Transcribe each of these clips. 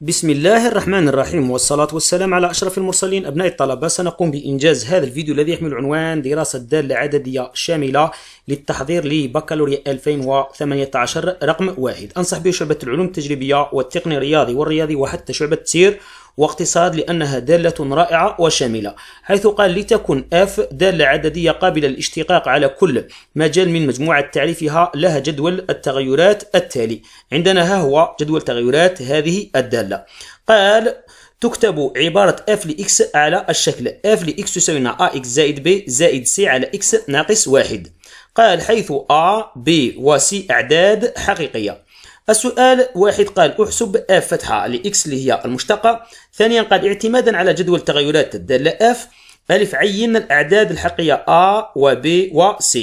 بسم الله الرحمن الرحيم والصلاة والسلام على أشرف المرسلين أبناء الطلبة سنقوم بإنجاز هذا الفيديو الذي يحمل عنوان دراسة دالة عددية شاملة للتحضير لبكالوريا 2018 رقم واحد أنصح به شعبة العلوم التجريبية والتقني الرياضي والرياضي وحتى شعبة تسير واقتصاد لأنها دالة رائعة وشاملة حيث قال لتكن F دالة عددية قابلة للاشتقاق على كل مجال من مجموعة تعريفها لها جدول التغيرات التالي عندنا ها هو جدول تغيرات هذه الدالة قال تكتب عبارة f لx على الشكل f لx تساوينا ax زائد b زائد c على x ناقص واحد قال حيث a b و c أعداد حقيقية السؤال واحد قال احسب اف فتحة لإكس اللي هي المشتقة ثانيا قال اعتمادا على جدول التغيرات الدالة اف ألف عين الأعداد الحقيقية A و B و C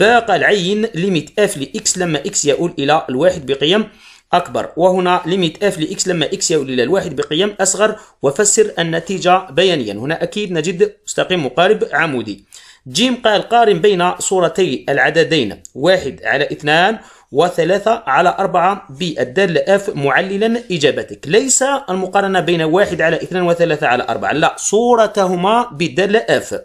قال عين ليميت اف لإكس لما إكس يؤول إلى الواحد بقيم أكبر وهنا ليميت اف لإكس لما إكس يؤول إلى الواحد بقيم أصغر وفسر النتيجة بيانيا هنا أكيد نجد مستقيم مقارب عمودي جيم قال قارن بين صورتي العددين واحد على اثنان وثلاثة على أربعة بالدالة اف معللا إجابتك ليس المقارنة بين واحد على اثنان وثلاثة على أربعة لا صورتهما بالدالة اف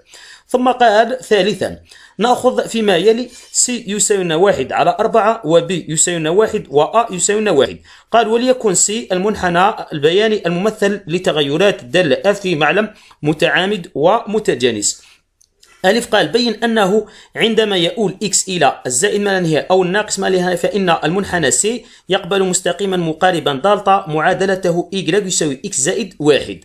ثم قال ثالثا نأخذ فيما يلي سي يساوينا واحد على أربعة وبي يساوينا واحد وأ يساوينا واحد قال وليكن سي المنحنى البياني الممثل لتغيرات الدالة اف في معلم متعامد ومتجانس ألف قال بين أنه عندما يؤول إكس إلى الزائد ما لا نهاية أو الناقص ما لا نهاية فإن المنحنى سي يقبل مستقيما مقاربا دالتا معادلته إيكغيك يساوي إكس زائد واحد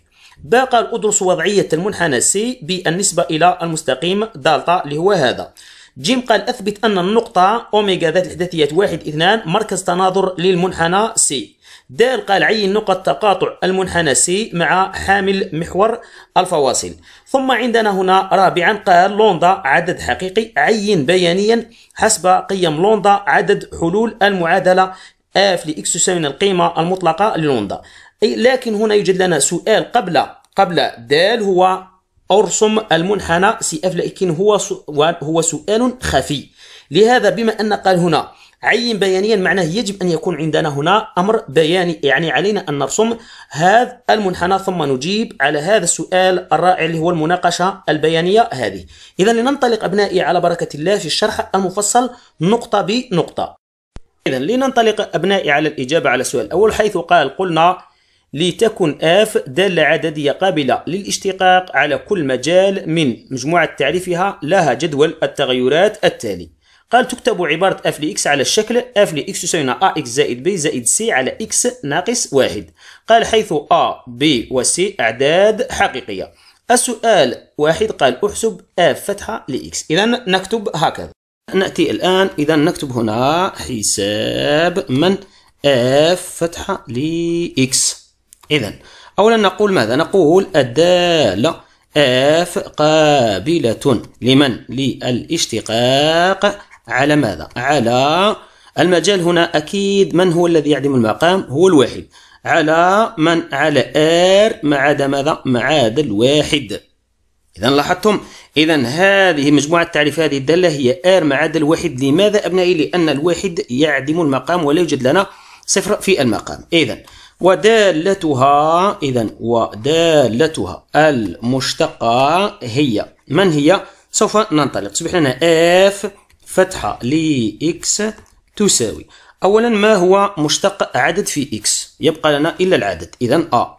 باء قال أدرس وضعية المنحنى سي بالنسبة إلى المستقيم دالتا اللي هو هذا جيم قال أثبت أن النقطة اوميجا ذات الإحداثيات واحد اثنان مركز تناظر للمنحنى سي دال قال عين نقط تقاطع المنحنى سي مع حامل محور الفواصل ثم عندنا هنا رابعا قال لوندا عدد حقيقي عين بيانيا حسب قيم لوندا عدد حلول المعادلة اف لإكس تساوي القيمة المطلقة للوندا أي لكن هنا يوجد لنا سؤال قبل قبل دال هو أرسم المنحنى سي اف لكن هو هو سؤال خفي لهذا بما أن قال هنا عين بيانيا معناه يجب أن يكون عندنا هنا أمر بياني يعني علينا أن نرسم هذا المنحنى ثم نجيب على هذا السؤال الرائع اللي هو المناقشة البيانية هذه إذا لننطلق أبنائي على بركة الله في الشرح المفصل نقطة بنقطة إذا لننطلق أبنائي على الإجابة على السؤال الأول حيث قال قلنا لتكن اف دالة عددية قابلة للاشتقاق على كل مجال من مجموعة تعريفها لها جدول التغيرات التالي قال تكتب عبارة اف لإكس على الشكل اف لإكس تساوي a x زائد b زائد c على x ناقص واحد قال حيث a b و c أعداد حقيقية السؤال واحد قال احسب اف فتحة لإكس إذا نكتب هكذا نأتي الآن إذا نكتب هنا حساب من اف فتحة لإكس إذا أولا نقول ماذا نقول الدالة آف قابلة لمن للاشتقاق على ماذا على المجال هنا أكيد من هو الذي يعدم المقام هو الواحد على من على ار ما عدا ماذا ما عدا الواحد إذا لاحظتم إذا هذه مجموعة تعريف هذه الدالة هي ار ما عدا الواحد لماذا أبنائي لأن الواحد يعدم المقام ولا يوجد لنا صفر في المقام إذا ودالتها إذا ودالتها المشتقة هي من هي؟ سوف ننطلق تصبح لنا اف فتحة إكس تساوي أولا ما هو مشتق عدد في إكس؟ يبقى لنا إلا العدد إذا أ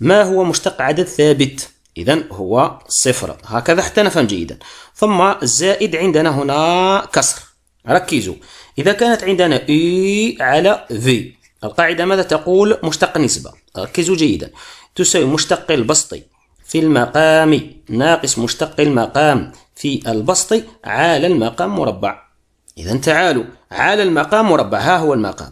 ما هو مشتق عدد ثابت؟ إذا هو صفر هكذا حتى نفهم جيدا ثم الزائد عندنا هنا كسر ركزوا إذا كانت عندنا إي e على في القاعدة ماذا تقول مشتق نسبة ركزوا جيدا تساوي مشتق البسطي في المقام ناقص مشتق المقام في البسط على المقام مربع إذا تعالوا على المقام مربع ها هو المقام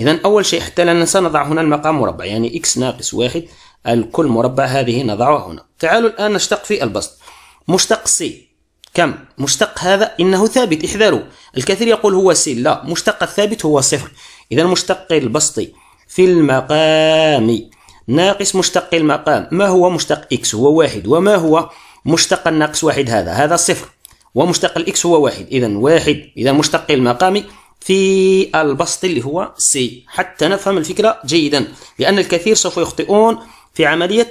إذا أول شيء حتى لا ننسى نضع هنا المقام مربع يعني إكس ناقص واحد الكل مربع هذه نضعها هنا تعالوا الآن نشتق في البسط مشتق سي كم مشتق هذا إنه ثابت احذروا الكثير يقول هو سي لا مشتق الثابت هو صفر إذا مشتق البسط في المقام ناقص مشتق المقام ما هو مشتق إكس هو واحد وما هو مشتق الناقص واحد هذا هذا صفر ومشتق الإكس هو واحد إذا واحد إذا مشتق المقام في البسط اللي هو سي حتى نفهم الفكرة جيدا لأن الكثير سوف يخطئون في عملية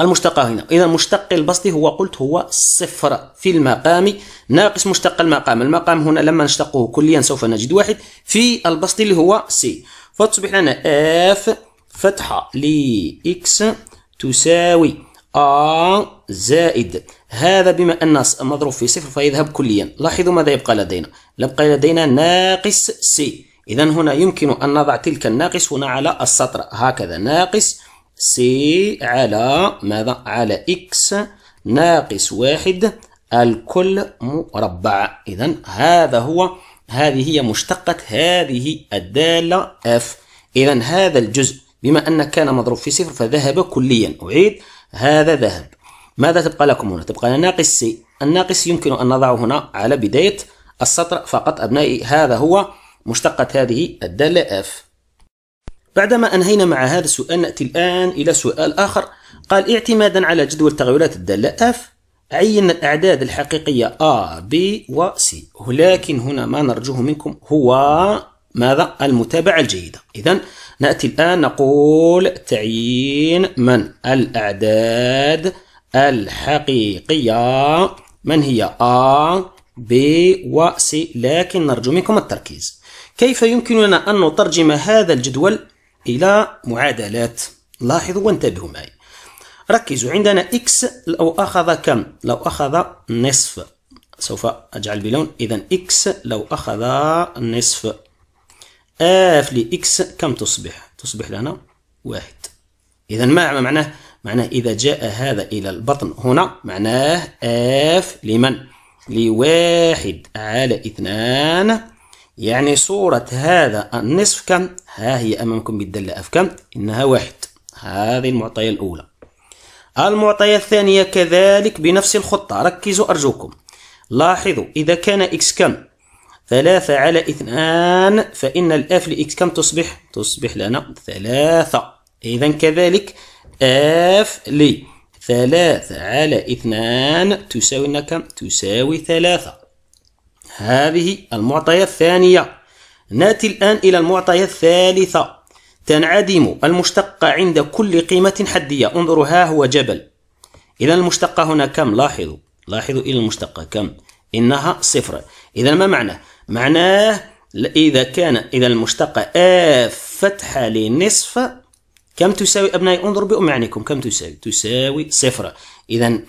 المشتقة هنا إذا مشتق البسط هو قلت هو صفر في المقام ناقص مشتق المقام المقام هنا لما نشتقه كليا سوف نجد واحد في البسط اللي هو سي فتصبح لنا اف فتحة اكس تساوي أ زائد هذا بما أن مضروب في صفر فيذهب كليا لاحظوا ماذا يبقى لدينا يبقى لدينا ناقص سي إذا هنا يمكن أن نضع تلك الناقص هنا على السطر هكذا ناقص سي على ماذا على إكس ناقص واحد الكل مربع إذا هذا هو هذه هي مشتقة هذه الدالة اف إذا هذا الجزء بما أن كان مضروب في صفر فذهب كليا أعيد هذا ذهب ماذا تبقى لكم هنا تبقى ناقص سي الناقص يمكن أن نضعه هنا على بداية السطر فقط أبنائي هذا هو مشتقة هذه الدالة اف بعدما أنهينا مع هذا السؤال نأتي الآن إلى سؤال آخر قال اعتمادا على جدول تغيرات الدالة F عينا الأعداد الحقيقية A, B و C ولكن هنا ما نرجوه منكم هو ماذا؟ المتابعة الجيدة إذا نأتي الآن نقول تعيين من الأعداد الحقيقية من هي A, B و C لكن نرجو منكم التركيز كيف يمكننا أن نترجم هذا الجدول إلى معادلات لاحظوا وانتبهوا معي ركزوا عندنا إكس لو أخذ كم لو أخذ نصف سوف أجعل بلون إذا إكس لو أخذ نصف اف لإكس كم تصبح تصبح لنا واحد إذا ما معناه معناه إذا جاء هذا إلى البطن هنا معناه اف لمن لواحد على اثنان يعني صورة هذا النصف كم؟ ها هي أمامكم بالدالة أف كم؟ إنها واحد هذه المعطية الأولى المعطية الثانية كذلك بنفس الخطة ركزوا أرجوكم لاحظوا إذا كان إكس كم؟ ثلاثة على اثنان فإن الأف لإكس كم تصبح؟ تصبح لنا ثلاثة إذا كذلك أف لثلاثة على اثنان تساوي لنا كم؟ تساوي ثلاثة هذه المعطية الثانية ناتي الآن إلى المعطية الثالثة تنعدم المشتقة عند كل قيمة حدية انظروا ها هو جبل إذا المشتقة هنا كم لاحظوا لاحظوا إلى المشتقة كم إنها صفر إذا ما معناه معناه إذا كان إذا المشتقة آف فتحة لنصف كم تساوي أبنائي انظروا بأمعنكم كم تساوي تساوي صفر إذا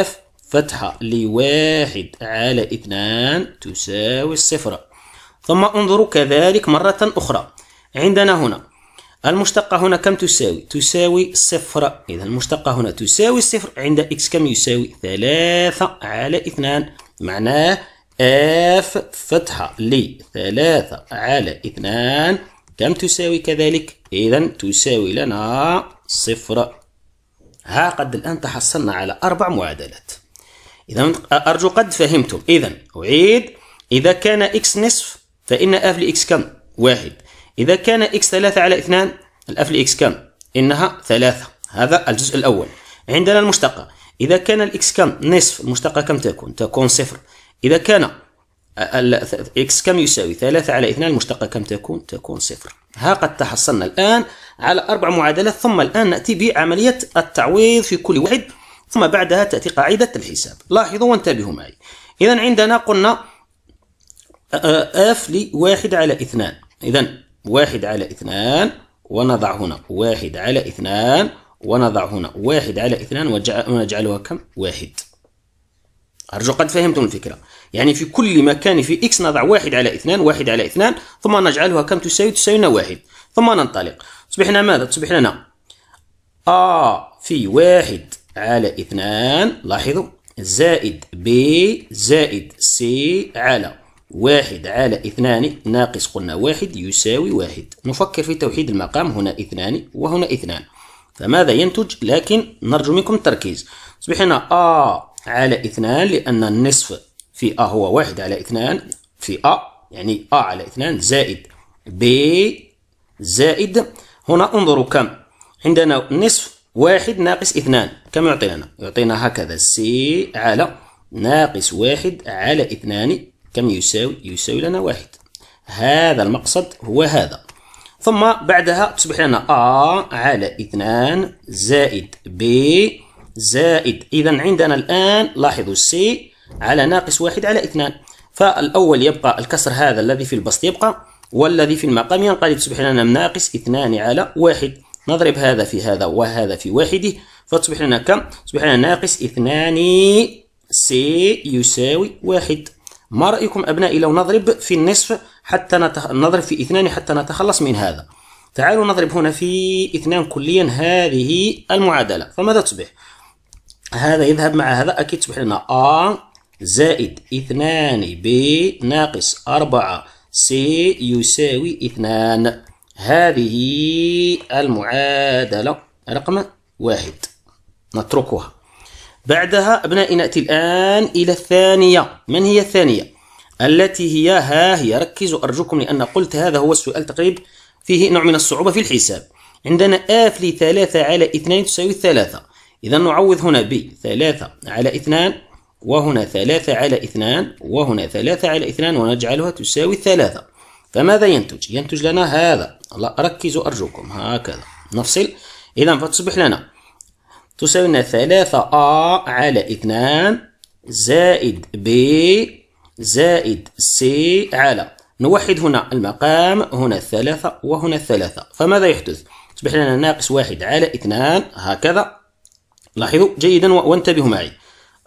آف فتحة لواحد على اثنان تساوي الصفر ثم انظروا كذلك مرة أخرى عندنا هنا المشتقة هنا كم تساوي؟ تساوي صفر إذا المشتقة هنا تساوي صفر عند إكس كم يساوي؟ ثلاثة على اثنان معناه اف فتحة لثلاثة على اثنان كم تساوي كذلك؟ إذا تساوي لنا صفر ها قد الآن تحصلنا على أربع معادلات إذا أرجو قد فهمتم إذا أعيد إذا كان إكس نصف فإن أف لإكس كم؟ واحد إذا كان إكس ثلاثة على اثنان الأف لإكس كم؟ إنها ثلاثة هذا الجزء الأول عندنا المشتقة إذا كان الإكس كم نصف المشتقة كم تكون؟ تكون صفر إذا كان إكس كم يساوي ثلاثة على اثنان المشتقة كم تكون؟ تكون صفر ها قد تحصلنا الآن على أربع معادلات ثم الآن نأتي بعملية التعويض في كل واحد ثم بعدها تأتي قاعدة الحساب لاحظوا وانتبهوا معي إذا عندنا قلنا اف آه، آه، لواحد على اثنان إذا واحد على اثنان ونضع هنا واحد على اثنان ونضع هنا واحد على اثنان ونجعلها كم؟ واحد أرجو قد فهمتم الفكرة يعني في كل مكان في إكس نضع واحد على اثنان واحد على اثنان ثم نجعلها كم تساوي تساوينا واحد ثم ننطلق تصبح لنا ماذا؟ تصبح لنا A آه في واحد على اثنان لاحظوا زائد ب زائد سي على واحد على اثنان ناقص قلنا واحد يساوي واحد نفكر في توحيد المقام هنا اثنان وهنا اثنان فماذا ينتج لكن نرجو منكم التركيز يصبح هنا آ على اثنان لأن النصف في آ هو واحد على اثنان في آ يعني آ على اثنان زائد ب زائد هنا انظروا كم عندنا نصف واحد ناقص اثنان كم يعطينا لنا؟ يعطينا هكذا سي على ناقص واحد على اثنان كم يساوي؟ يساوي لنا واحد هذا المقصد هو هذا ثم بعدها تصبح لنا أ على اثنان زائد ب زائد إذا عندنا الآن لاحظوا سي على ناقص واحد على اثنان فالأول يبقى الكسر هذا الذي في البسط يبقى والذي في المقام ينقلب تصبح لنا ناقص اثنان على واحد نضرب هذا في هذا وهذا في واحده فتصبح لنا كم؟ تصبح لنا ناقص اثنان سي يساوي واحد ما رأيكم أبنائي لو نضرب في النصف حتى نتخ... نضرب في اثنان حتى نتخلص من هذا تعالوا نضرب هنا في اثنان كليا هذه المعادلة فماذا تصبح؟ هذا يذهب مع هذا أكيد تصبح لنا أ زائد اثنان ب ناقص أربعة سي يساوي اثنان هذه المعادلة رقم واحد نتركها بعدها أبنائي نأتي الآن إلى الثانية من هي الثانية؟ التي هي ها هي ركزوا أرجوكم لأن قلت هذا هو السؤال تقريب فيه نوع من الصعوبة في الحساب عندنا آف لثلاثة على اثنين تساوي ثلاثة إذا نعوض هنا ثلاثة على اثنان وهنا ثلاثة على اثنان وهنا ثلاثة على اثنان ونجعلها تساوي ثلاثة فماذا ينتج؟ ينتج لنا هذا لا ركزوا أرجوكم هكذا نفصل إذا فتصبح لنا تساوي لنا ثلاثة أ على اثنان زائد ب زائد سي على نوحد هنا المقام هنا الثلاثة وهنا الثلاثة فماذا يحدث؟ تصبح لنا ناقص واحد على اثنان هكذا لاحظوا جيدا وانتبهوا معي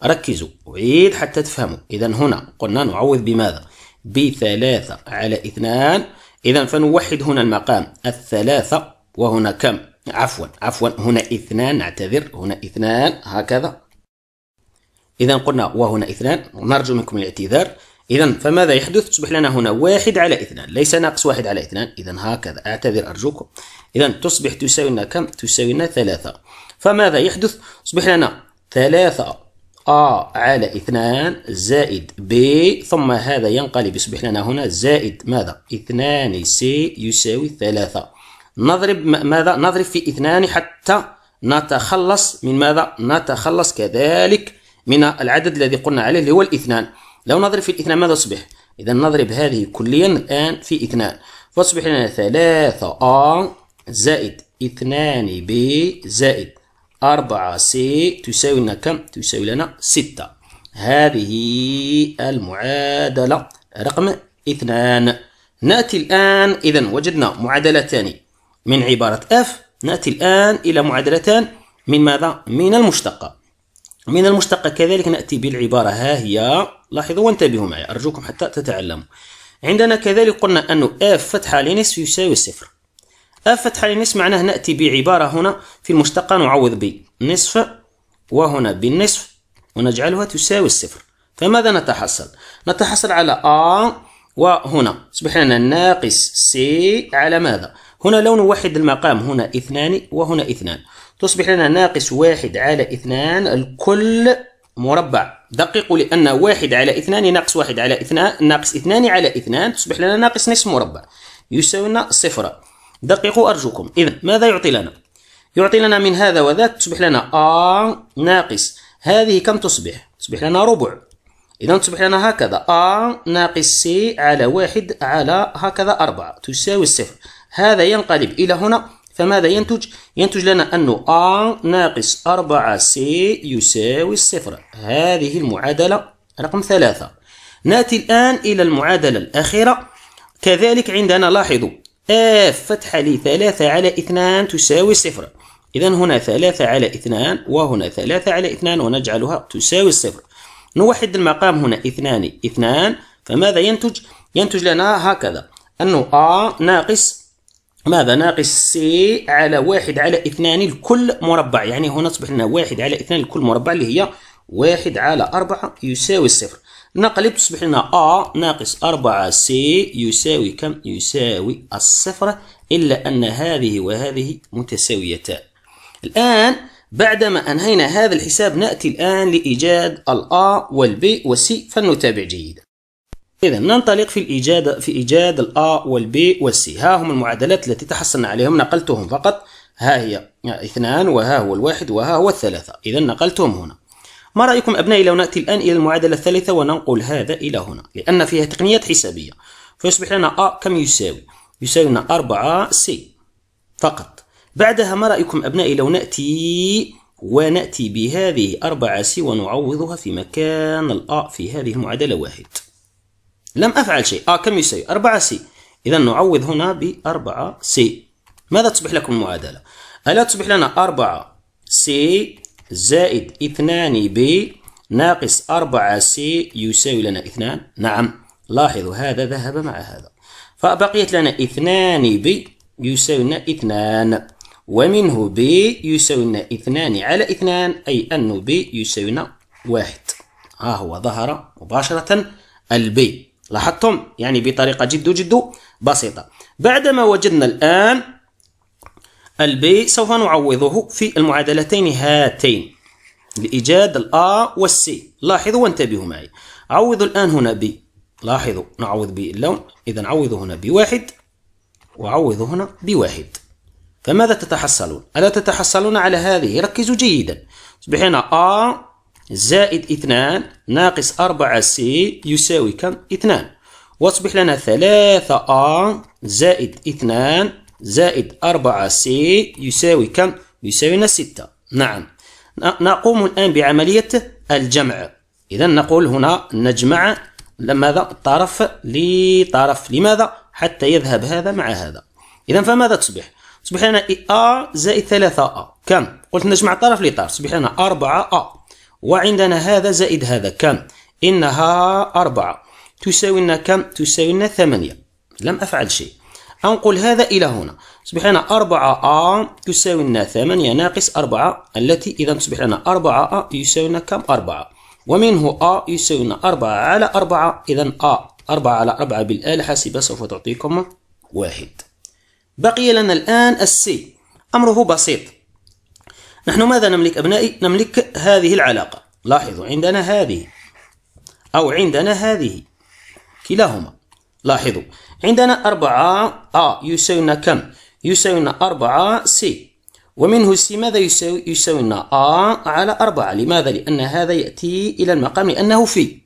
ركزوا وعيد حتى تفهموا إذا هنا قلنا نعوض بماذا؟ بثلاثة على اثنان إذا فنوحد هنا المقام الثلاثة وهنا كم عفوا عفوا هنا اثنان نعتذر هنا اثنان هكذا إذا قلنا وهنا اثنان نرجو منكم الاعتذار إذا فماذا يحدث؟ تصبح لنا هنا واحد على اثنان ليس ناقص واحد على اثنان إذا هكذا أعتذر أرجوكم إذا تصبح تساوي لنا كم؟ تساوي لنا ثلاثة فماذا يحدث؟ تصبح لنا ثلاثة أ على اثنان زائد ب ثم هذا ينقلب يصبح لنا هنا زائد ماذا اثنان سي يساوي ثلاثة نضرب ماذا نضرب في اثنان حتى نتخلص من ماذا نتخلص كذلك من العدد الذي قلنا عليه اللي هو الاثنان لو نضرب في الاثنان ماذا يصبح إذا نضرب هذه كليا الآن في اثنان فتصبح لنا ثلاثة أ زائد اثنان ب زائد أربعة سي تساوي لنا كم؟ تساوي لنا ستة هذه المعادلة رقم اثنان نأتي الآن إذا وجدنا معادلتان من عبارة اف نأتي الآن إلى معادلتان من ماذا؟ من المشتقة من المشتقة كذلك نأتي بالعبارة ها هي لاحظوا وانتبهوا معي أرجوكم حتى تتعلموا عندنا كذلك قلنا أن اف فتحة لنصف يساوي صفر فتح لنصف معناه نأتي بعبارة هنا في المشتقة نعوض ب نصف وهنا بالنصف ونجعلها تساوي الصفر فماذا نتحصل؟ نتحصل على أ وهنا أصبح لنا ناقص سي على ماذا؟ هنا لون واحد المقام هنا اثنان وهنا اثنان تصبح لنا ناقص واحد على اثنان الكل مربع دققوا لأن واحد على اثنان ناقص واحد على اثنان ناقص اثنان على اثنان تصبح لنا ناقص نصف مربع يساوي لنا صفر دققوا أرجوكم إذا ماذا يعطي لنا؟ يعطي لنا من هذا وذاك تصبح لنا أ ناقص هذه كم تصبح؟ تصبح لنا ربع إذا تصبح لنا هكذا أ ناقص سي على واحد على هكذا أربعة تساوي الصفر هذا ينقلب إلى هنا فماذا ينتج؟ ينتج لنا أنه أ ناقص أربعة سي يساوي الصفر هذه المعادلة رقم ثلاثة نأتي الآن إلى المعادلة الأخيرة كذلك عندنا لاحظوا اف فتحة ثلاثة على اثنان تساوي صفر إذا هنا ثلاثة على اثنان وهنا ثلاثة على اثنان ونجعلها تساوي صفر نوحد المقام هنا اثنان اثنان فماذا ينتج؟ ينتج لنا هكذا أنه أ ناقص ماذا ناقص سي على واحد على اثنان الكل مربع يعني هنا تصبح لنا واحد على اثنان الكل مربع اللي هي واحد على أربعة يساوي صفر نقلب تصبح لنا A ناقص 4C يساوي كم؟ يساوي الصفر إلا أن هذه وهذه متساويتان الآن بعدما أنهينا هذا الحساب نأتي الآن لإيجاد الأ والبي والسي فلنتابع جيدا إذا ننطلق في الإيجاد في إيجاد الأ والبي والسي ها هم المعادلات التي تحصلنا عليهم نقلتهم فقط ها هي اثنان وها هو الواحد وها هو الثلاثة إذا نقلتهم هنا ما رأيكم أبنائي لو نأتي الآن إلى المعادلة الثالثة وننقل هذا إلى هنا لأن فيها تقنيات حسابية فيصبح لنا A كم يساوي يساوي لنا 4 C فقط بعدها ما رأيكم أبنائي لو نأتي ونأتي بهذه 4 C ونعوضها في مكان الأ في هذه المعادلة واحد لم أفعل شيء A كم يساوي 4 C إذا نعوض هنا ب 4 C ماذا تصبح لكم المعادلة؟ ألا تصبح لنا 4 C زائد اثنان ب ناقص أربعة س يساوي لنا اثنان نعم لاحظوا هذا ذهب مع هذا فبقيت لنا اثنان ب يساوي لنا اثنان ومنه ب يساوي لنا اثنان على اثنان أي أن ب يساوي لنا واحد ها هو ظهر مباشرة البي لاحظتم يعني بطريقة جد جد بسيطة بعدما وجدنا الآن البي سوف نعوضه في المعادلتين هاتين لإيجاد الأ والسي لاحظوا وانتبهوا معي عوضوا الآن هنا ب لاحظوا نعوض باللون إذا عوضوا هنا بواحد وعوضوا هنا بواحد فماذا تتحصلون؟ ألا تتحصلون على هذه؟ ركزوا جيدا أصبح هنا أ زائد اثنان ناقص أربعة سي يساوي كم؟ اثنان واصبح لنا ثلاثة أ زائد اثنان زائد 4 سي يساوي كم؟ يساوينا 6 نعم نقوم الآن بعملية الجمع إذا نقول هنا نجمع لماذا طرف لطرف لماذا؟ حتى يذهب هذا مع هذا إذا فماذا تصبح؟ تصبح لنا A زائد 3A كم؟ قلت نجمع طرف لطرف تصبح لنا 4A وعندنا هذا زائد هذا كم؟ إنها أربعة تساوي لنا كم؟ تساوي لنا ثمانية لم أفعل شيء أنقل هذا إلى هنا تصبح لنا 4 a يساوي لنا 8 ناقص 4 التي إذا تصبح لنا 4 a يساوي لنا كم 4 ومنه a يساوي لنا 4 على 4 إذا a 4 على 4 بالآلة حاسبة سوف تعطيكم واحد بقي لنا الآن السي أمره بسيط نحن ماذا نملك أبنائي؟ نملك هذه العلاقة لاحظوا عندنا هذه أو عندنا هذه كلاهما لاحظوا عندنا أربعة A آه، يساوينا كم؟ يساوينا أربعة C ومنه C ماذا يساوي؟ يساوينا A على أربعة لماذا؟ لأن هذا يأتي إلى المقام لأنه في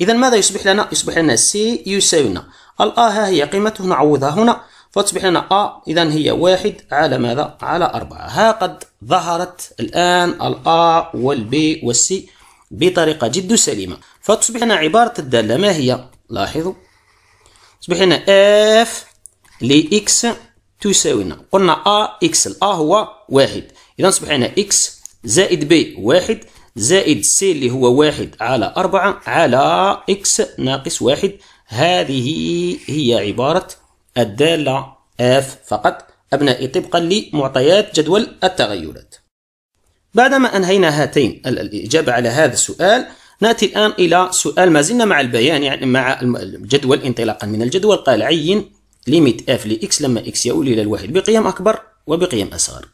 إذا ماذا يصبح لنا؟ يصبح لنا C يساوينا الآ ها هي قيمته نعوضها هنا فتصبح لنا A إذا هي واحد على ماذا؟ على أربعة ها قد ظهرت الآن الآ والبي والسي بطريقة جد سليمة فتصبح لنا عبارة الدالة ما هي؟ لاحظوا تصبح هنا اف لإكس تساوينا قلنا ا اكس الأ هو واحد إذا تصبح هنا اكس زائد بي واحد زائد سي اللي هو واحد على أربعة على اكس ناقص واحد هذه هي عبارة الدالة اف فقط أبنائي طبقا لمعطيات جدول التغيرات بعدما أنهينا هاتين الإجابة على هذا السؤال ناتي الآن إلى سؤال ما زلنا مع البيان يعني مع الجدول انطلاقا من الجدول قال عين ليميت اف لإكس لما إكس يؤول إلى الواحد بقيم أكبر وبقيم أصغر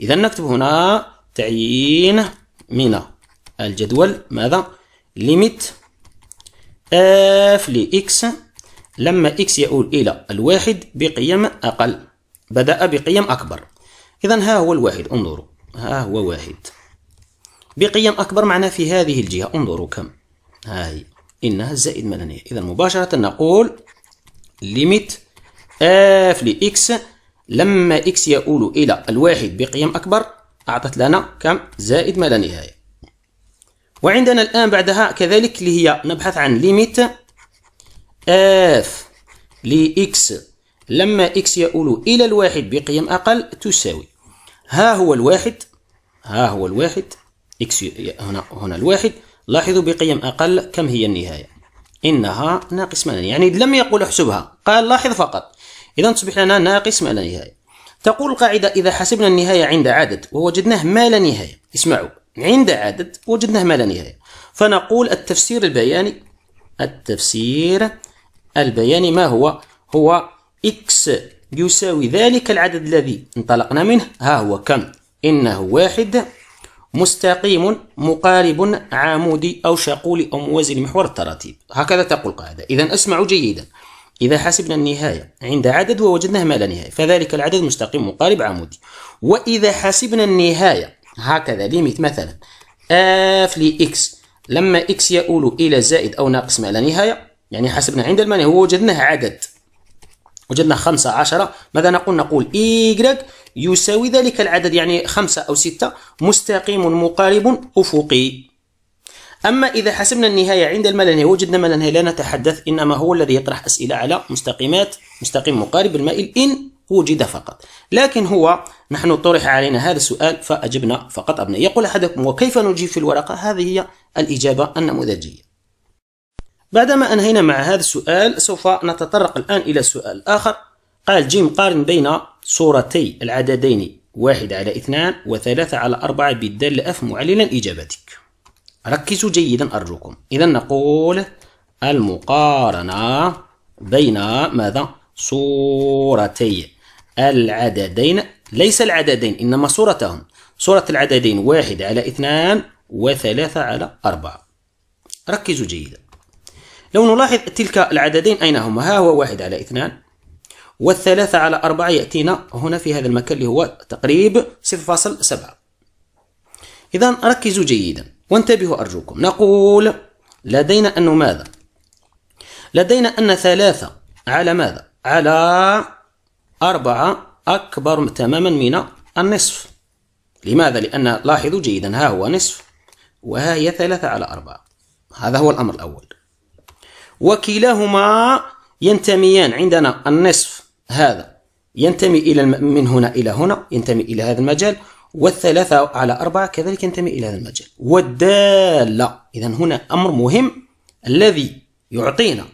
إذا نكتب هنا تعيين من الجدول ماذا ليميت اف لإكس لما إكس يؤول إلى الواحد بقيم أقل بدأ بقيم أكبر إذا ها هو الواحد انظروا ها هو واحد بقيم أكبر معنا في هذه الجهة انظروا كم هاي إنها الزائد ملنية إذا مباشرة نقول ليميت اف لإكس لما إكس يؤول إلى الواحد بقيم أكبر أعطت لنا كم زائد ما لا نهاية وعندنا الآن بعدها كذلك اللي هي نبحث عن ليميت اف لإكس لما إكس يؤول إلى الواحد بقيم أقل تساوي ها هو الواحد ها هو الواحد إكس هنا هنا الواحد لاحظوا بقيم أقل كم هي النهاية إنها ناقص ما لا نهاية يعني لم يقل احسبها قال لاحظ فقط إذا تصبح لنا ناقص ما لا نهاية تقول القاعدة إذا حسبنا النهاية عند عدد ووجدناه ما لا نهاية اسمعوا عند عدد وجدناه ما لا نهاية فنقول التفسير البياني التفسير البياني ما هو هو إكس يساوي ذلك العدد الذي انطلقنا منه ها هو كم إنه واحد مستقيم مقارب عامودي أو شقول أو موازي لمحور التراتيب هكذا تقول القاعدة إذا اسمعوا جيدا إذا حسبنا النهاية عند عدد ووجدناه ما لا نهاية فذلك العدد مستقيم مقارب عامودي وإذا حسبنا النهاية هكذا ليميت مثلا اف آه، لإكس لما إكس يؤول إلى زائد أو ناقص ما لا نهاية يعني حسبنا عند المانع ووجدناه عدد وجدنا 5 10 ماذا نقول نقول y يساوي ذلك العدد يعني 5 أو 6 مستقيم مقارب أفقي أما إذا حسبنا النهاية عند المال يعني وجدنا مال يعني لا نتحدث إنما هو الذي يطرح أسئلة على مستقيمات مستقيم مقارب المائل إن وجد فقط لكن هو نحن طرح علينا هذا السؤال فأجبنا فقط أبناء يقول أحدكم وكيف نجيب في الورقة هذه هي الإجابة النموذجية بعدما أنهينا مع هذا السؤال سوف نتطرق الآن إلى سؤال آخر قال جيم قارن بين صورتي العددين واحد على اثنان وثلاثة على أربعة بالدالة أف معللا إجابتك ركزوا جيدا أرجوكم إذا نقول المقارنة بين ماذا صورتي العددين ليس العددين إنما صورتهم صورة العددين واحد على اثنان وثلاثة على أربعة ركزوا جيدا لو نلاحظ تلك العددين أين هما ها هو واحد على اثنان والثلاثة على أربعة يأتينا هنا في هذا المكان اللي هو تقريب 0.7 إذا ركزوا جيدا وانتبهوا أرجوكم نقول لدينا أنه ماذا لدينا أن ثلاثة على ماذا على أربعة أكبر تماما من النصف لماذا لأن لاحظوا جيدا ها هو نصف وها هي ثلاثة على أربعة هذا هو الأمر الأول وكلاهما ينتميان عندنا النصف هذا ينتمي إلى من هنا إلى هنا ينتمي إلى هذا المجال والثلاثة على أربعة كذلك ينتمي إلى هذا المجال والدالة إذا هنا أمر مهم الذي يعطينا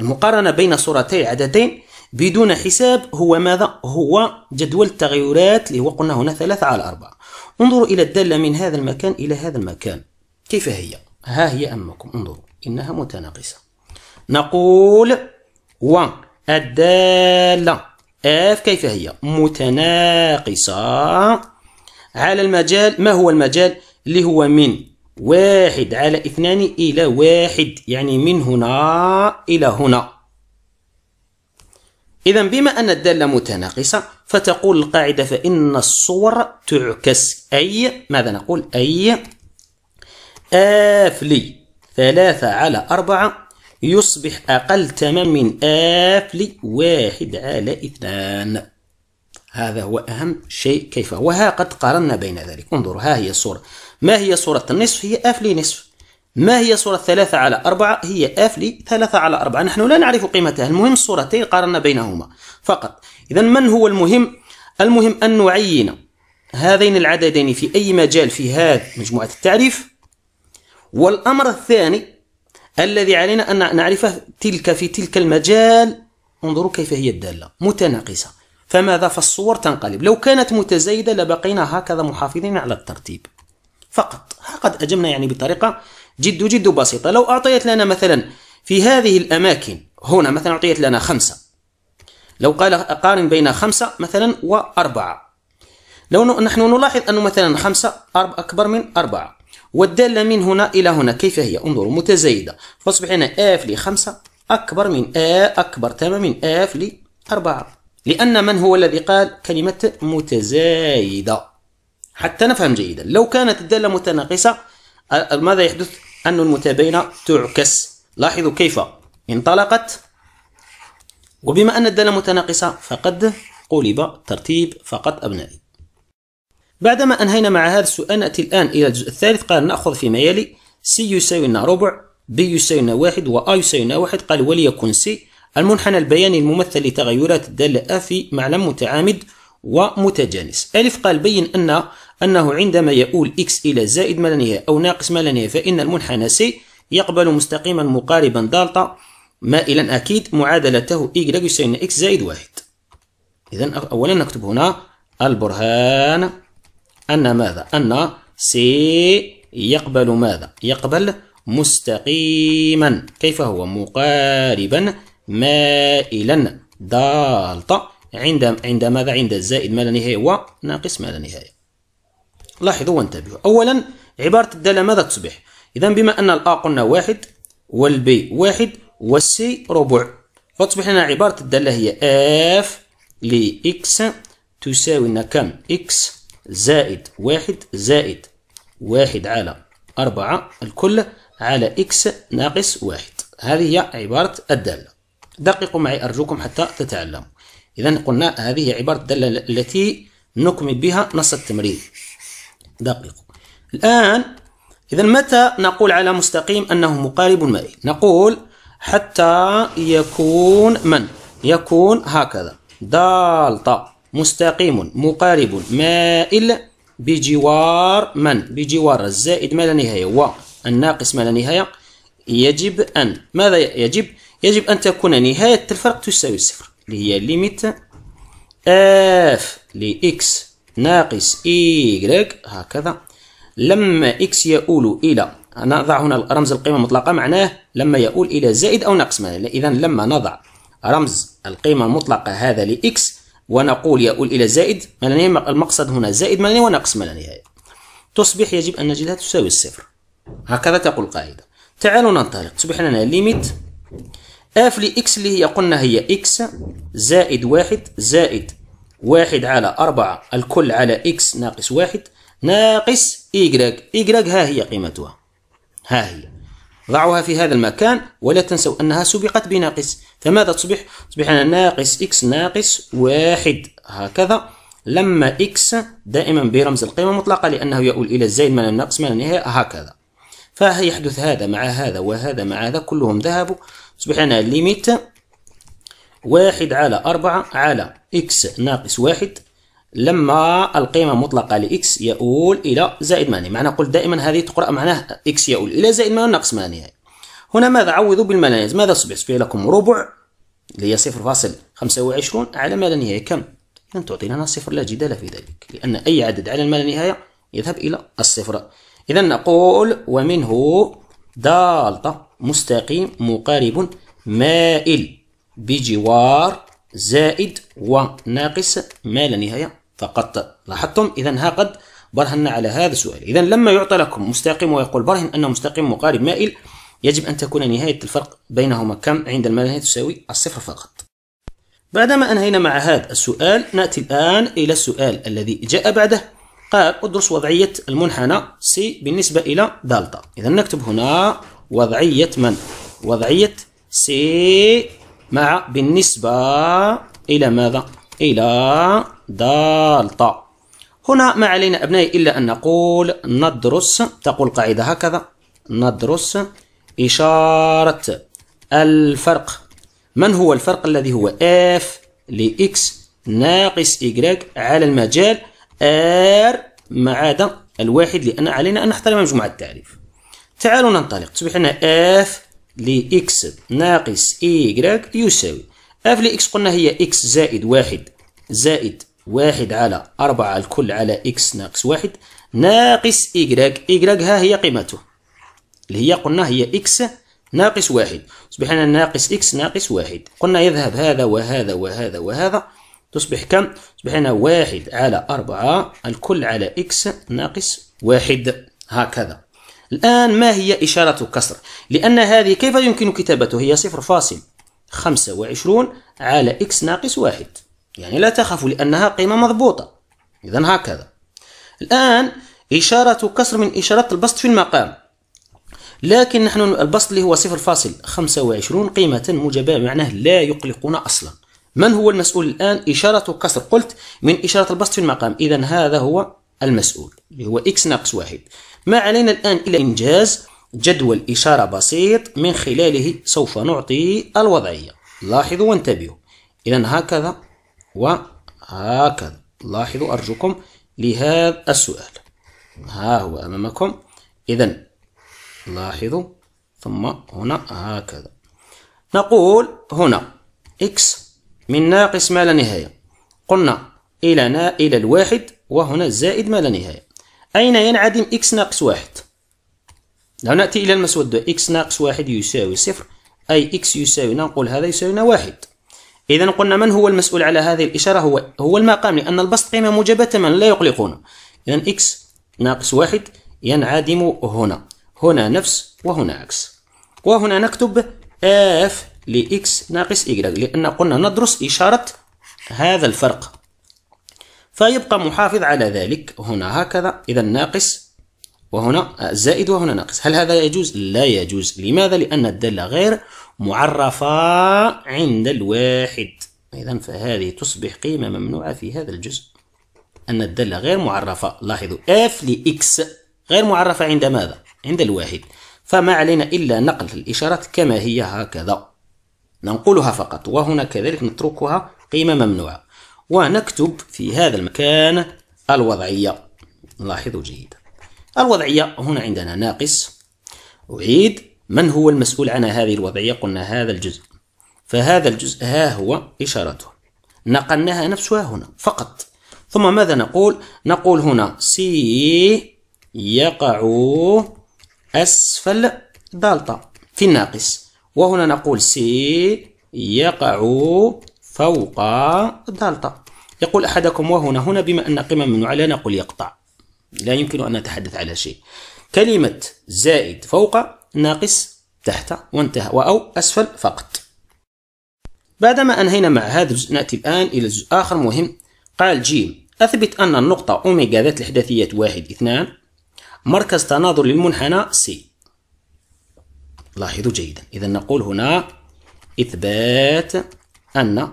المقارنة بين صورتي عددين بدون حساب هو ماذا؟ هو جدول التغيرات اللي هو قلنا هنا ثلاثة على أربعة انظروا إلى الدالة من هذا المكان إلى هذا المكان كيف هي؟ ها هي أمامكم انظروا إنها متناقصة نقول و الدالة اف كيف هي متناقصة على المجال ما هو المجال اللي هو من واحد على اثنان إلى واحد يعني من هنا إلى هنا إذا بما أن الدالة متناقصة فتقول القاعدة فإن الصور تعكس أي ماذا نقول أي اف لي ثلاثة على أربعة يصبح أقل تمام من آف لواحد على اثنان هذا هو أهم شيء كيف وها قد قارنا بين ذلك انظر ها هي الصورة ما هي صورة النصف هي آف لنصف ما هي صورة ثلاثة على أربعة هي آف لثلاثة على أربعة نحن لا نعرف قيمتها المهم الصورتين قارنا بينهما فقط إذا من هو المهم المهم أن نعين هذين العددين في أي مجال في هذه مجموعة التعريف والأمر الثاني الذي علينا أن نعرفه تلك في تلك المجال انظروا كيف هي الدالة متناقصة فماذا فالصور تنقلب لو كانت متزايدة لبقينا هكذا محافظين على الترتيب فقط قد أجبنا يعني بطريقة جد جد بسيطة لو أعطيت لنا مثلا في هذه الأماكن هنا مثلا أعطيت لنا خمسة لو قال أقارن بين خمسة مثلا وأربعة لو نحن نلاحظ أنه مثلا خمسة أكبر من أربعة والدالة من هنا إلى هنا كيف هي انظروا متزايدة فاصبح هنا اف لخمسة أكبر من آ أكبر تماما من اف لأربعة لأن من هو الذي قال كلمة متزايدة حتى نفهم جيدا لو كانت الدالة متناقصة ماذا يحدث أن المتباينة تعكس لاحظوا كيف انطلقت وبما أن الدالة متناقصة فقد قلب ترتيب فقط أبنائي بعدما أنهينا مع هذا السؤال نأتي الآن إلى الجزء الثالث قال نأخذ فيما يلي سي يساوينا ربع بي يساوينا واحد يساوي يساوينا واحد قال وليكن سي المنحنى البياني الممثل لتغيرات الدالة أ في معلم متعامد ومتجانس ألف قال بين أن أنه عندما يؤول إكس إلى زائد ما لا نهاية أو ناقص ما لا نهاية فإن المنحنى سي يقبل مستقيما مقاربا دالتا مائلا أكيد معادلته y يساوي إكس زائد واحد إذا أولا نكتب هنا البرهان أن ماذا أن سي يقبل ماذا يقبل مستقيما كيف هو مقاربا مائلا دالطة عند عند ماذا عند الزائد ما لا نهاية وناقص ما لا نهاية لاحظوا وانتبهوا أولا عبارة الدالة ماذا تصبح إذا بما أن الأ قلنا واحد والبي واحد والسي ربع فتصبح لنا عبارة الدالة هي اف لإكس تساوي لنا كم إكس زائد واحد زائد واحد على أربعة الكل على إكس ناقص واحد هذه هي عبارة الدالة دققوا معي أرجوكم حتى تتعلموا إذا قلنا هذه هي عبارة الدالة التي نكمل بها نص التمرين دققوا الآن إذا متى نقول على مستقيم أنه مقارب مائل نقول حتى يكون من يكون هكذا دالتا مستقيم مقارب مائل بجوار من بجوار الزائد ما لا نهاية والناقص ما لا نهاية يجب أن ماذا يجب يجب أن تكون نهاية الفرق تساوي الصفر اللي هي ليميت اف لإكس ناقص إيكغ هكذا لما إكس يؤول إلى نضع هنا رمز القيمة المطلقة معناه لما يؤول إلى زائد أو ناقص إذا لما نضع رمز القيمة المطلقة هذا لإكس ونقول يؤول إلى زائد ما لا نهاية المقصد هنا زائد ما لا نهاية ونقص ما لا نهاية تصبح يجب أن نجدها تساوي الصفر هكذا تقول القاعدة تعالوا ننطلق تصبح لنا ليميت اف لإكس اللي هي قلنا هي إكس زائد واحد زائد واحد على أربعة الكل على إكس ناقص واحد ناقص إيكراك إيكراك ها هي قيمتها ها هي ضعوها في هذا المكان ولا تنسوا أنها سبقت بناقص فماذا تصبح؟ تصبح ناقص x ناقص واحد هكذا لما x دائما برمز القيمة المطلقة لأنه يؤول إلى الزائد من الناقص من النهاية هكذا فيحدث هذا مع هذا وهذا مع هذا كلهم ذهبوا تصبح لنا ليميت واحد على أربعة على x ناقص واحد لما القيمة مطلقة لإكس يؤول إلى زائد 8 معنى قلت دائما هذه تقرأ معناه إكس يؤول إلى زائد 8 ناقص 8 هنا ماذا عوضوا بالملايز ماذا أصبح في لكم ربع اللي هي 0.25 على ما لا نهاية كم إذا تعطينا صفر لا جدال في ذلك لأن أي عدد على ما لا نهاية يذهب إلى الصفر إذا نقول ومنه دالتا مستقيم مقارب مائل بجوار زائد وناقص ما لا نهايه فقط لاحظتم إذا ها قد برهنا على هذا السؤال إذا لما يعطى لكم مستقيم ويقول برهن أنه مستقيم مقارب مائل يجب أن تكون نهاية الفرق بينهما كم عند الملامين تساوي الصفر فقط بعدما أنهينا مع هذا السؤال نأتي الآن إلى السؤال الذي جاء بعده قال ادرس وضعية المنحنى سي بالنسبة إلى دالتا إذا نكتب هنا وضعية من؟ وضعية سي مع بالنسبة إلى ماذا؟ إلى دالتا هنا ما علينا أبنائي إلا أن نقول ندرس تقول القاعدة هكذا ندرس إشارة الفرق من هو الفرق الذي هو F لإكس ناقص Y على المجال R ما عدا الواحد لأن علينا أن نحترم مجموعة التعريف تعالوا ننطلق تصبح لنا F لإكس ناقص Y يساوي F لإكس قلنا هي إكس زائد واحد زائد واحد على أربعة الكل على إكس ناقص واحد ناقص إيكراك إيكراك ها هي قيمته اللي هي قلنا هي إكس ناقص واحد تصبح لنا ناقص إكس ناقص واحد قلنا يذهب هذا وهذا وهذا وهذا تصبح كم؟ تصبح لنا واحد على أربعة الكل على إكس ناقص واحد هكذا الآن ما هي إشارة كسر؟ لأن هذه كيف يمكن كتابته؟ هي صفر فاصل خمسة وعشرون على إكس ناقص واحد يعني لا تخافوا لأنها قيمة مضبوطة إذا هكذا الآن إشارة كسر من إشارة البسط في المقام لكن نحن البسط اللي هو 0.25 قيمة موجبة معناه لا يقلقون أصلا من هو المسؤول الآن إشارة كسر قلت من إشارة البسط في المقام إذا هذا هو المسؤول اللي هو إكس ناقص واحد ما علينا الآن إلى إنجاز جدول إشارة بسيط من خلاله سوف نعطي الوضعية لاحظوا وانتبهوا إذا هكذا وهكذا لاحظوا أرجوكم لهذا السؤال ها هو أمامكم إذا لاحظوا ثم هنا هكذا نقول هنا x من ناقص ما لا نهاية قلنا إلى نا إلى الواحد وهنا زائد ما لا نهاية أين ينعدم x ناقص واحد لو نأتي إلى المسودة x ناقص واحد يساوي صفر أي x يساوي نقول هذا يساوينا واحد إذا قلنا من هو المسؤول على هذه الإشارة هو هو المقام لأن البسط قيمة موجبة تماما لا يقلقون إذا إكس ناقص واحد ينعدم هنا هنا نفس وهنا عكس وهنا نكتب اف لإكس ناقص إيكغيك لأن قلنا ندرس إشارة هذا الفرق فيبقى محافظ على ذلك هنا هكذا إذا ناقص وهنا آه، زائد وهنا ناقص هل هذا يجوز؟ لا يجوز لماذا؟ لأن الدالة غير معرفة عند الواحد إذا فهذه تصبح قيمة ممنوعة في هذا الجزء أن الدالة غير معرفة لاحظوا f لx غير معرفة عند ماذا؟ عند الواحد فما علينا إلا نقل الإشارات كما هي هكذا ننقلها فقط وهنا كذلك نتركها قيمة ممنوعة ونكتب في هذا المكان الوضعية لاحظوا جيدا الوضعية هنا عندنا ناقص أعيد من هو المسؤول عن هذه الوضعية قلنا هذا الجزء فهذا الجزء ها هو إشارته نقلناها نفسها هنا فقط ثم ماذا نقول نقول هنا سي يقع أسفل دالتا في الناقص وهنا نقول سي يقع فوق دالتا يقول أحدكم وهنا هنا بما أن قمم من على نقول يقطع لا يمكن أن نتحدث على شيء كلمة زائد فوق ناقص تحت وانتهى أو أسفل فقط بعدما أنهينا مع هذا الجزء نأتي الآن إلى جزء آخر مهم قال جيم أثبت أن النقطة أوميغا ذات الإحداثيات واحد اثنان مركز تناظر للمنحنى سي لاحظوا جيدا إذا نقول هنا إثبات أن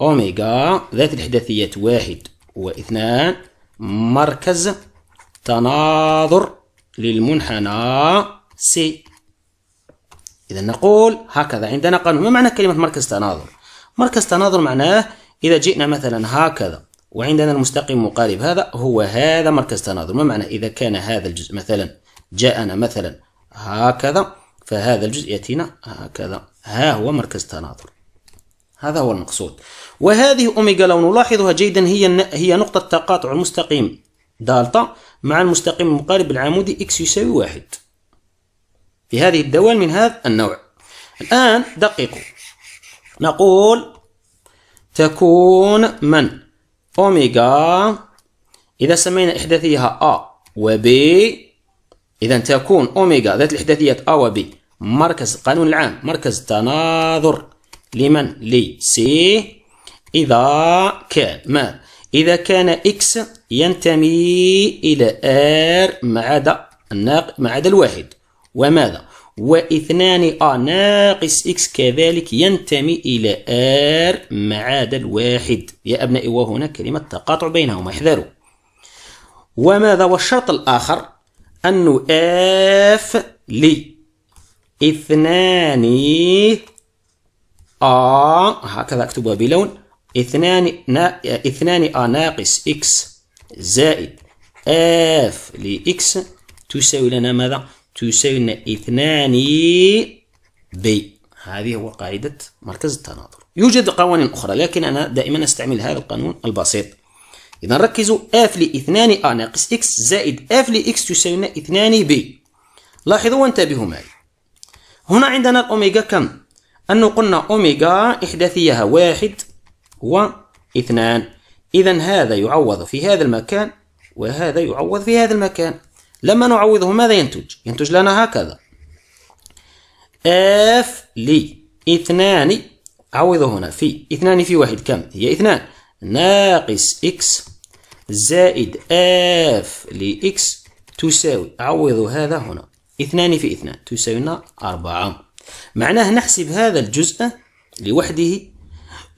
أوميغا ذات الإحداثيات واحد واثنان مركز تناظر للمنحنى سي إذا نقول هكذا عندنا قانون ما معنى كلمة مركز تناظر؟ مركز تناظر معناه إذا جئنا مثلا هكذا وعندنا المستقيم مقارب هذا هو هذا مركز تناظر ما معنى إذا كان هذا الجزء مثلا جاءنا مثلا هكذا فهذا الجزء يأتينا هكذا ها هو مركز تناظر هذا هو المقصود وهذه أوميجا لو نلاحظها جيدا هي هي نقطة تقاطع المستقيم دالتا مع المستقيم المقارب العمودي إكس يساوي واحد في هذه الدول من هذا النوع الآن دققوا نقول تكون من أوميغا إذا سمينا إحداثيها أ وب إذا تكون أوميغا ذات الإحداثيات أ وب مركز القانون العام مركز تناظر لمن لي سي إذا كان ما إذا كان إكس ينتمي إلى آر ما عدا الناق ما عدا الواحد وماذا واثنان ا ناقص اكس كذلك ينتمي الى ار ما عدا الواحد يا ابنائي وهنا كلمه تقاطع بينهما احذروا وماذا والشرط الاخر ان اف لي اثنان ا هكذا اكتبها بلون اثنان نا... اثنان ا ناقص اكس زائد اف لاكس تساوي لنا ماذا تساوينا اثنان بي هذه هو قاعدة مركز التناظر يوجد قوانين أخرى لكن أنا دائما أستعمل هذا القانون البسيط إذا ركزوا اف لاثنان أ ناقص X زائد اف لإكس تساوينا اثنان بي لاحظوا وانتبهوا معي هنا عندنا الأوميجا كم؟ أنه قلنا أوميجا إحداثيها واحد واثنان إذا هذا يعوض في هذا المكان وهذا يعوض في هذا المكان لما نعوضه ماذا ينتج ينتج لنا هكذا اف لي اثنان عوضه هنا في اثنان في واحد كم هي اثنان ناقص اكس زائد اف لي اكس تساوي عوض هذا هنا اثنان في اثنان تساوي لنا أربعة معناه نحسب هذا الجزء لوحده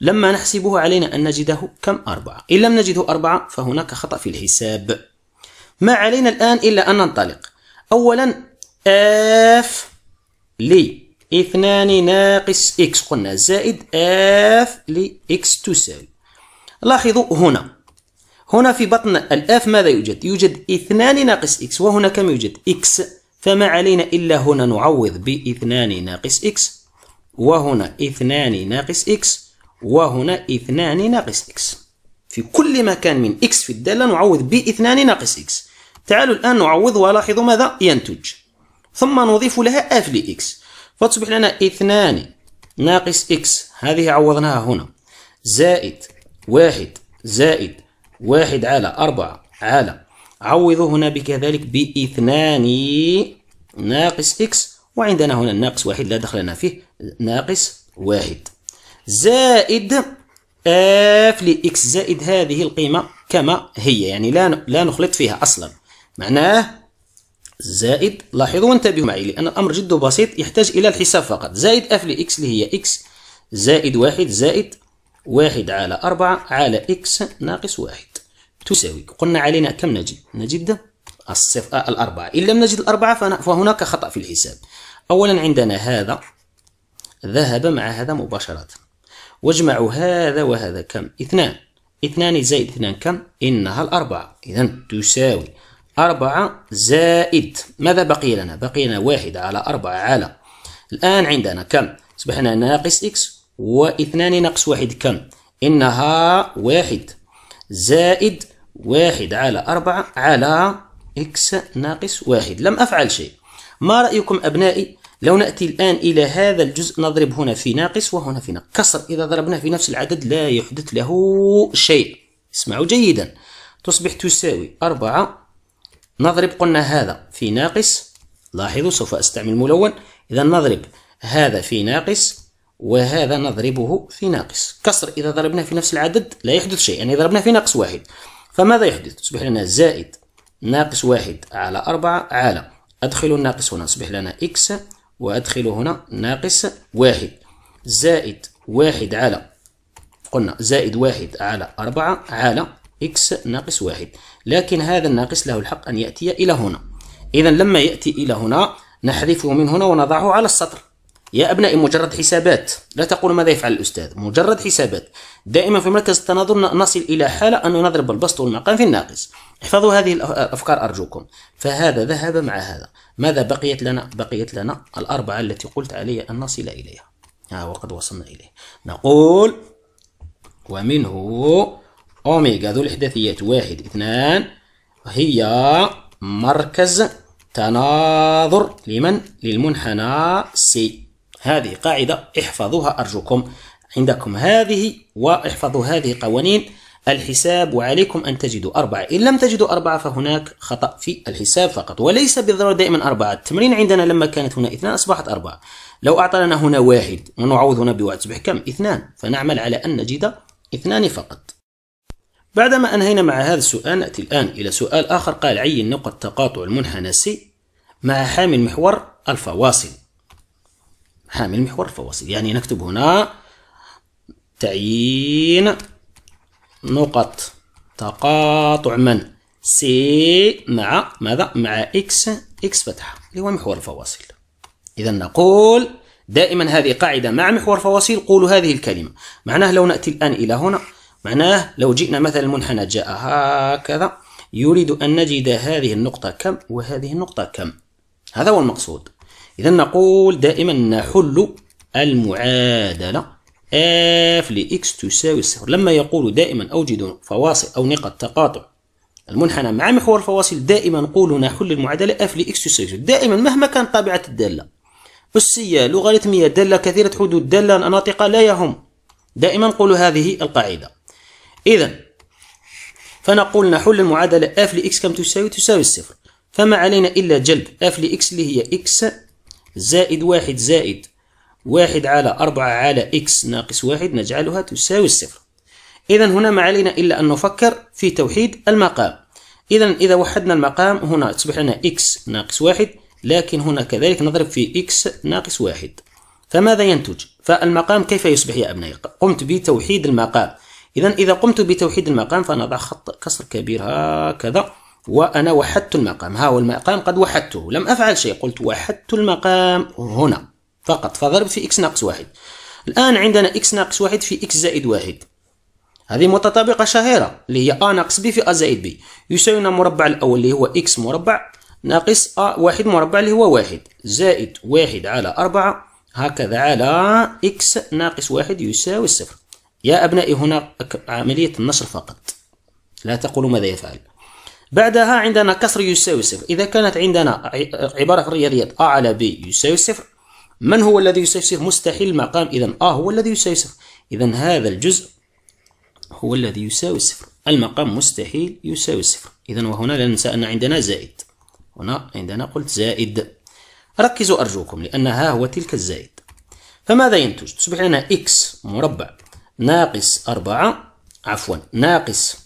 لما نحسبه علينا أن نجده كم أربعة إن لم نجده أربعة فهناك خطأ في الحساب ما علينا الآن إلا أن ننطلق أولا اف لي اثنان ناقص اكس قلنا زائد اف اكس تساوي لاحظوا هنا هنا في بطن الاف ماذا يوجد؟ يوجد اثنان ناقص اكس وهنا كم يوجد؟ اكس فما علينا إلا هنا نعوض باثنان ناقص اكس وهنا اثنان ناقص اكس وهنا اثنان ناقص اكس في كل مكان من اكس في الدالة نعوض باثنان ناقص اكس تعالوا الآن نعوضها ولاحظوا ماذا ينتج ثم نضيف لها اف لإكس فتصبح لنا اثنان ناقص إكس هذه عوضناها هنا زائد واحد زائد واحد على أربعة على عوضوا هنا بكذلك باثنان ناقص إكس وعندنا هنا الناقص واحد لا دخل لنا فيه ناقص واحد زائد اف لإكس زائد هذه القيمة كما هي يعني لا لا نخلط فيها أصلا معناه زائد لاحظوا وانتبهوا معي لأن الأمر جد بسيط يحتاج إلى الحساب فقط زائد اف لإكس اللي هي إكس زائد واحد زائد واحد على أربعة على إكس ناقص واحد تساوي قلنا علينا كم نجد نجد الصفر آه، الأربعة إن لم نجد الأربعة فهناك خطأ في الحساب أولا عندنا هذا ذهب مع هذا مباشرة واجمع هذا وهذا كم اثنان اثنان زائد اثنان كم إنها الأربعة إذا تساوي أربعة زائد ماذا بقي لنا؟ بقي لنا واحد على أربعة على الآن عندنا كم؟ أصبحنا ناقص إكس واثنان ناقص واحد كم؟ إنها واحد زائد واحد على أربعة على إكس ناقص واحد لم أفعل شيء ما رأيكم أبنائي لو نأتي الآن إلى هذا الجزء نضرب هنا في ناقص وهنا في ناقص كسر إذا ضربنا في نفس العدد لا يحدث له شيء اسمعوا جيدا تصبح تساوي أربعة نضرب قلنا هذا في ناقص لاحظوا سوف أستعمل ملون إذا نضرب هذا في ناقص وهذا نضربه في ناقص كسر إذا ضربناه في نفس العدد لا يحدث شيء يعني ضربناه في ناقص واحد فماذا يحدث؟ تصبح لنا زائد ناقص واحد على أربعة على أدخل الناقص هنا تصبح لنا إكس وأدخل هنا ناقص واحد زائد واحد على قلنا زائد واحد على أربعة على إكس ناقص واحد لكن هذا الناقص له الحق أن يأتي إلى هنا إذا لما يأتي إلى هنا نحذفه من هنا ونضعه على السطر يا أبنائي مجرد حسابات لا تقول ماذا يفعل الأستاذ مجرد حسابات دائما في مركز التناظر نصل إلى حالة أن نضرب البسط والمقام في الناقص احفظوا هذه الأفكار أرجوكم فهذا ذهب مع هذا ماذا بقيت لنا؟ بقيت لنا الأربعة التي قلت علي أن نصل إليها ها وقد وصلنا إليه نقول ومنه أوميجا ذو الإحداثيات واحد اثنان هي مركز تناظر لمن؟ للمنحنى سي هذه قاعدة احفظوها أرجوكم عندكم هذه واحفظوا هذه قوانين الحساب وعليكم أن تجدوا أربعة إن لم تجدوا أربعة فهناك خطأ في الحساب فقط وليس بالضرورة دائما أربعة التمرين عندنا لما كانت هنا اثنان أصبحت أربعة لو أعطانا هنا واحد هنا بواحد تصبح كم؟ اثنان فنعمل على أن نجد اثنان فقط بعدما أنهينا مع هذا السؤال نأتي الآن إلى سؤال آخر قال عين نقط تقاطع المنحنى سي مع حامل محور الفواصل حامل محور الفواصل يعني نكتب هنا تعيين نقط تقاطع من سي مع ماذا مع إكس إكس فتحة اللي هو محور الفواصل إذا نقول دائما هذه قاعدة مع محور الفواصل قولوا هذه الكلمة معناه لو نأتي الآن إلى هنا معناه لو جئنا مثلا المنحنى جاء هكذا يريد أن نجد هذه النقطة كم وهذه النقطة كم هذا هو المقصود إذا نقول دائما نحل المعادلة f لx تساوي صفر لما يقول دائما أوجد فواصل أو نقط تقاطع المنحنى مع محور الفواصل دائما نقول نحل المعادلة f لx تساوي صفر دائما مهما كان طبيعة الدالة أسية لوغاريتمية دالة كثيرة حدود دالة ناطقة لا يهم دائما نقول هذه القاعدة إذا فنقول نحل المعادلة اف لإكس كم تساوي؟ تساوي الصفر فما علينا إلا جلب اف لإكس اللي هي إكس زائد واحد زائد واحد على أربعة على إكس ناقص واحد نجعلها تساوي الصفر إذا هنا ما علينا إلا أن نفكر في توحيد المقام إذا إذا وحدنا المقام هنا تصبح لنا إكس ناقص واحد لكن هنا كذلك نضرب في إكس ناقص واحد فماذا ينتج؟ فالمقام كيف يصبح يا أبنائي؟ قمت بتوحيد المقام إذا إذا قمت بتوحيد المقام فنضع خط كسر كبير هكذا وأنا وحدت المقام ها هو المقام قد وحدته لم أفعل شيء قلت وحدت المقام هنا فقط فضربت في إكس ناقص واحد الآن عندنا إكس ناقص واحد في إكس زائد واحد هذه متطابقة شهيرة اللي هي أ ناقص ب في أ زائد ب يساوينا مربع الأول اللي هو إكس مربع ناقص أ واحد مربع اللي هو واحد زائد واحد على أربعة هكذا على إكس ناقص واحد يساوي الصفر يا أبنائي هنا عملية النشر فقط لا تقولوا ماذا يفعل بعدها عندنا كسر يساوي صفر إذا كانت عندنا عبارة في الرياضيات أ على ب يساوي صفر من هو الذي يساوي صفر مستحيل المقام إذا أ هو الذي يساوي صفر إذا هذا الجزء هو الذي يساوي صفر المقام مستحيل يساوي صفر إذا وهنا لا ننسى أن عندنا زائد هنا عندنا قلت زائد ركزوا أرجوكم لأن ها هو تلك الزائد فماذا ينتج تصبح لنا إكس مربع ناقص أربعة عفوا ناقص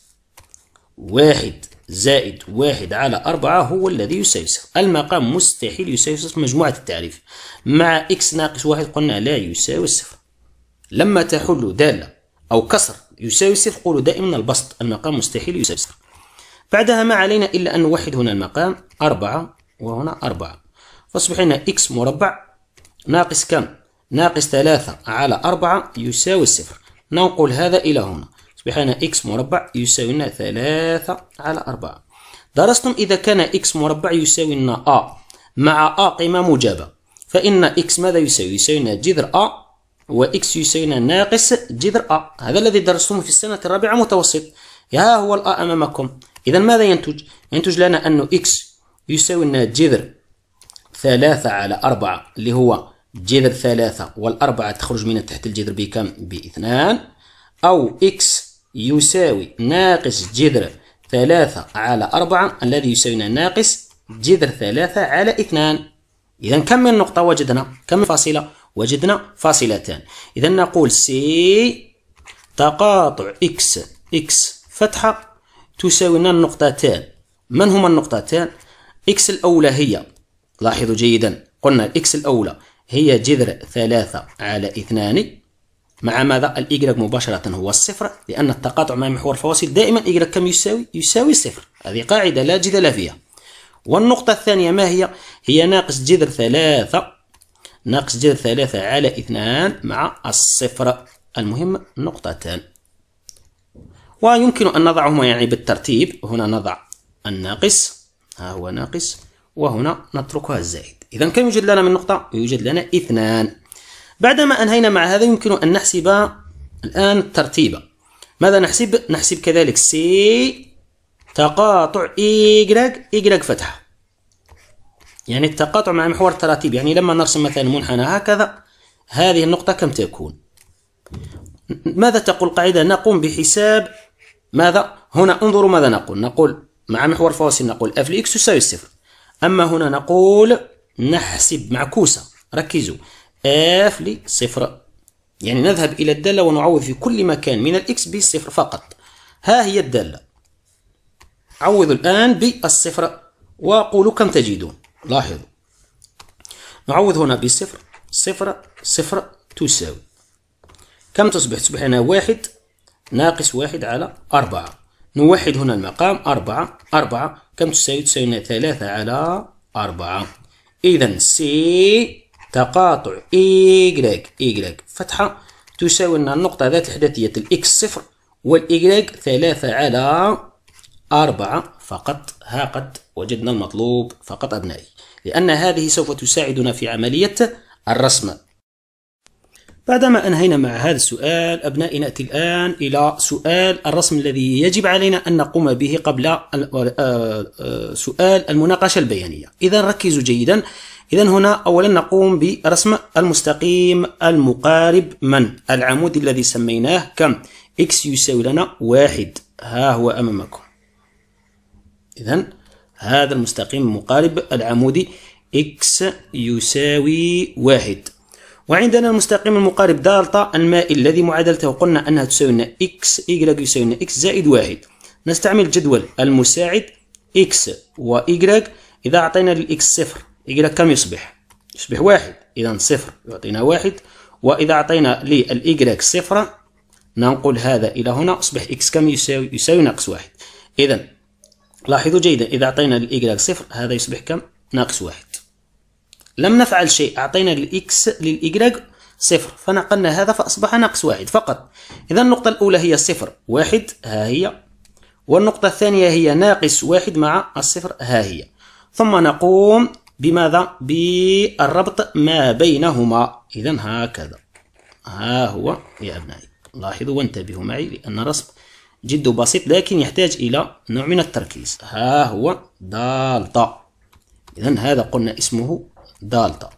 واحد زائد واحد على أربعة هو الذي يساوي المقام مستحيل يساوي صفر مجموعة التعريف مع إكس ناقص واحد قلنا لا يساوي صفر لما تحل دالة أو كسر يساوي صفر قولوا دائما البسط المقام مستحيل يساوي صفر بعدها ما علينا إلا أن نوحد هنا المقام أربعة وهنا أربعة فاصبح لنا إكس مربع ناقص كم؟ ناقص ثلاثة على أربعة يساوي صفر ننقل هذا إلى هنا تصبح لنا x مربع يساوي لنا 3 على 4 درستم إذا كان x مربع يساوي لنا a مع a قيمة موجبة فإن x ماذا يساوي؟ يساوي لنا جذر a وإكس يساوي لنا ناقص جذر a هذا الذي درستم في السنة الرابعة متوسط ها هو الأ أمامكم إذا ماذا ينتج؟ ينتج لنا أن x يساوي لنا جذر ثلاثة على أربعة اللي هو جذر ثلاثة والأربعة تخرج من تحت الجذر بكم باثنان أو إكس يساوي ناقص جذر ثلاثة على أربعة الذي يساوينا ناقص جذر ثلاثة على اثنان إذا كم من نقطة وجدنا؟ كم من فاصلة؟ وجدنا فاصلتان إذا نقول سي تقاطع إكس إكس فتحة تساوينا النقطتان من هما النقطتان؟ إكس الأولى هي لاحظوا جيدا قلنا إكس الأولى هي جذر ثلاثة على اثنان مع ماذا؟ الإيجريك مباشرة هو الصفر لأن التقاطع مع محور الفواصل دائما إيجريك كم يساوي؟ يساوي صفر هذه قاعدة لا جدل فيها والنقطة الثانية ما هي؟ هي ناقص جذر ثلاثة ناقص جذر ثلاثة على اثنان مع الصفر المهم نقطتان ويمكن أن نضعهما يعني بالترتيب هنا نضع الناقص ها هو ناقص وهنا نتركها الزائد إذا كم يوجد لنا من نقطة؟ يوجد لنا اثنان بعدما أنهينا مع هذا يمكن أن نحسب الآن الترتيب ماذا نحسب؟ نحسب كذلك سي تقاطع إيجراك إيجراك فتحة يعني التقاطع مع محور التراتيب يعني لما نرسم مثلا منحنى هكذا هذه النقطة كم تكون؟ ماذا تقول القاعدة؟ نقوم بحساب ماذا؟ هنا انظروا ماذا نقول؟ نقول مع محور فاصل نقول اف لإكس تساوي الصفر أما هنا نقول نحسب معكوسة ركزوا اف لصفر يعني نذهب إلى الدالة ونعوض في كل مكان من الإكس بالصفر فقط ها هي الدالة عوضوا الآن بالصفر وقولوا كم تجدون لاحظوا نعوض هنا بالصفر صفر صفر تساوي كم تصبح تصبح هنا واحد ناقص واحد على أربعة نوحد هنا المقام أربعة أربعة كم تساوي تساوي ثلاثة على أربعة إذا سي تقاطع إيكغيك إيكغيك فتحة تساوي لنا النقطة ذات الحداثية الإكس صفر والإيكغيك ثلاثة على أربعة فقط ها قد وجدنا المطلوب فقط أبنائي لأن هذه سوف تساعدنا في عملية الرسم بعدما أنهينا مع هذا السؤال أبنائي نأتي الآن إلى سؤال الرسم الذي يجب علينا أن نقوم به قبل آه، آه، سؤال المناقشة البيانية إذا ركزوا جيدا إذا هنا أولا نقوم برسم المستقيم المقارب من العمود الذي سميناه كم x يساوي لنا واحد ها هو أمامكم إذا هذا المستقيم المقارب العمودي x يساوي واحد وعندنا المستقيم المقارب دالتا المائل الذي معادلته قلنا أنها تساوي لنا اكس y يساوي لنا اكس زائد واحد نستعمل جدول المساعد اكس و إذا أعطينا للإكس صفر y كم يصبح؟ يصبح واحد إذا صفر يعطينا واحد وإذا أعطينا للإيكغيك صفر ننقل هذا إلى هنا أصبح إكس كم يساوي يساوي ناقص واحد إذا لاحظوا جيدا إذا أعطينا للإيكغيك صفر هذا يصبح كم؟ ناقص واحد لم نفعل شيء أعطينا للإكس للإيجريك صفر فنقلنا هذا فأصبح ناقص واحد فقط إذا النقطة الأولى هي صفر واحد ها هي والنقطة الثانية هي ناقص واحد مع الصفر ها هي ثم نقوم بماذا؟ بالربط ما بينهما إذا هكذا ها هو يا أبنائي لاحظوا وانتبهوا معي لأن الرسم جد بسيط لكن يحتاج إلى نوع من التركيز ها هو دالتا إذا هذا قلنا اسمه دالتا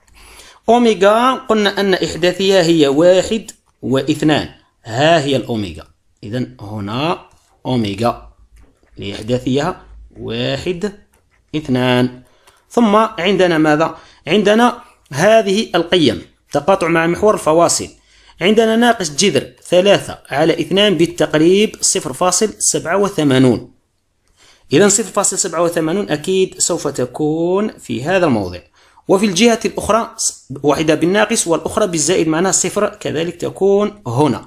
أوميغا قلنا أن إحداثية هي واحد واثنان ها هي الأوميغا إذا هنا أوميغا لإحداثية واحد اثنان ثم عندنا ماذا؟ عندنا هذه القيم تقاطع مع محور الفواصل عندنا ناقص جذر ثلاثة على اثنان بالتقريب صفر فاصل سبعة وثمانون إذا صفر فاصل سبعة وثمانون أكيد سوف تكون في هذا الموضع وفي الجهة الأخرى واحدة بالناقص والأخرى بالزائد معناها صفر كذلك تكون هنا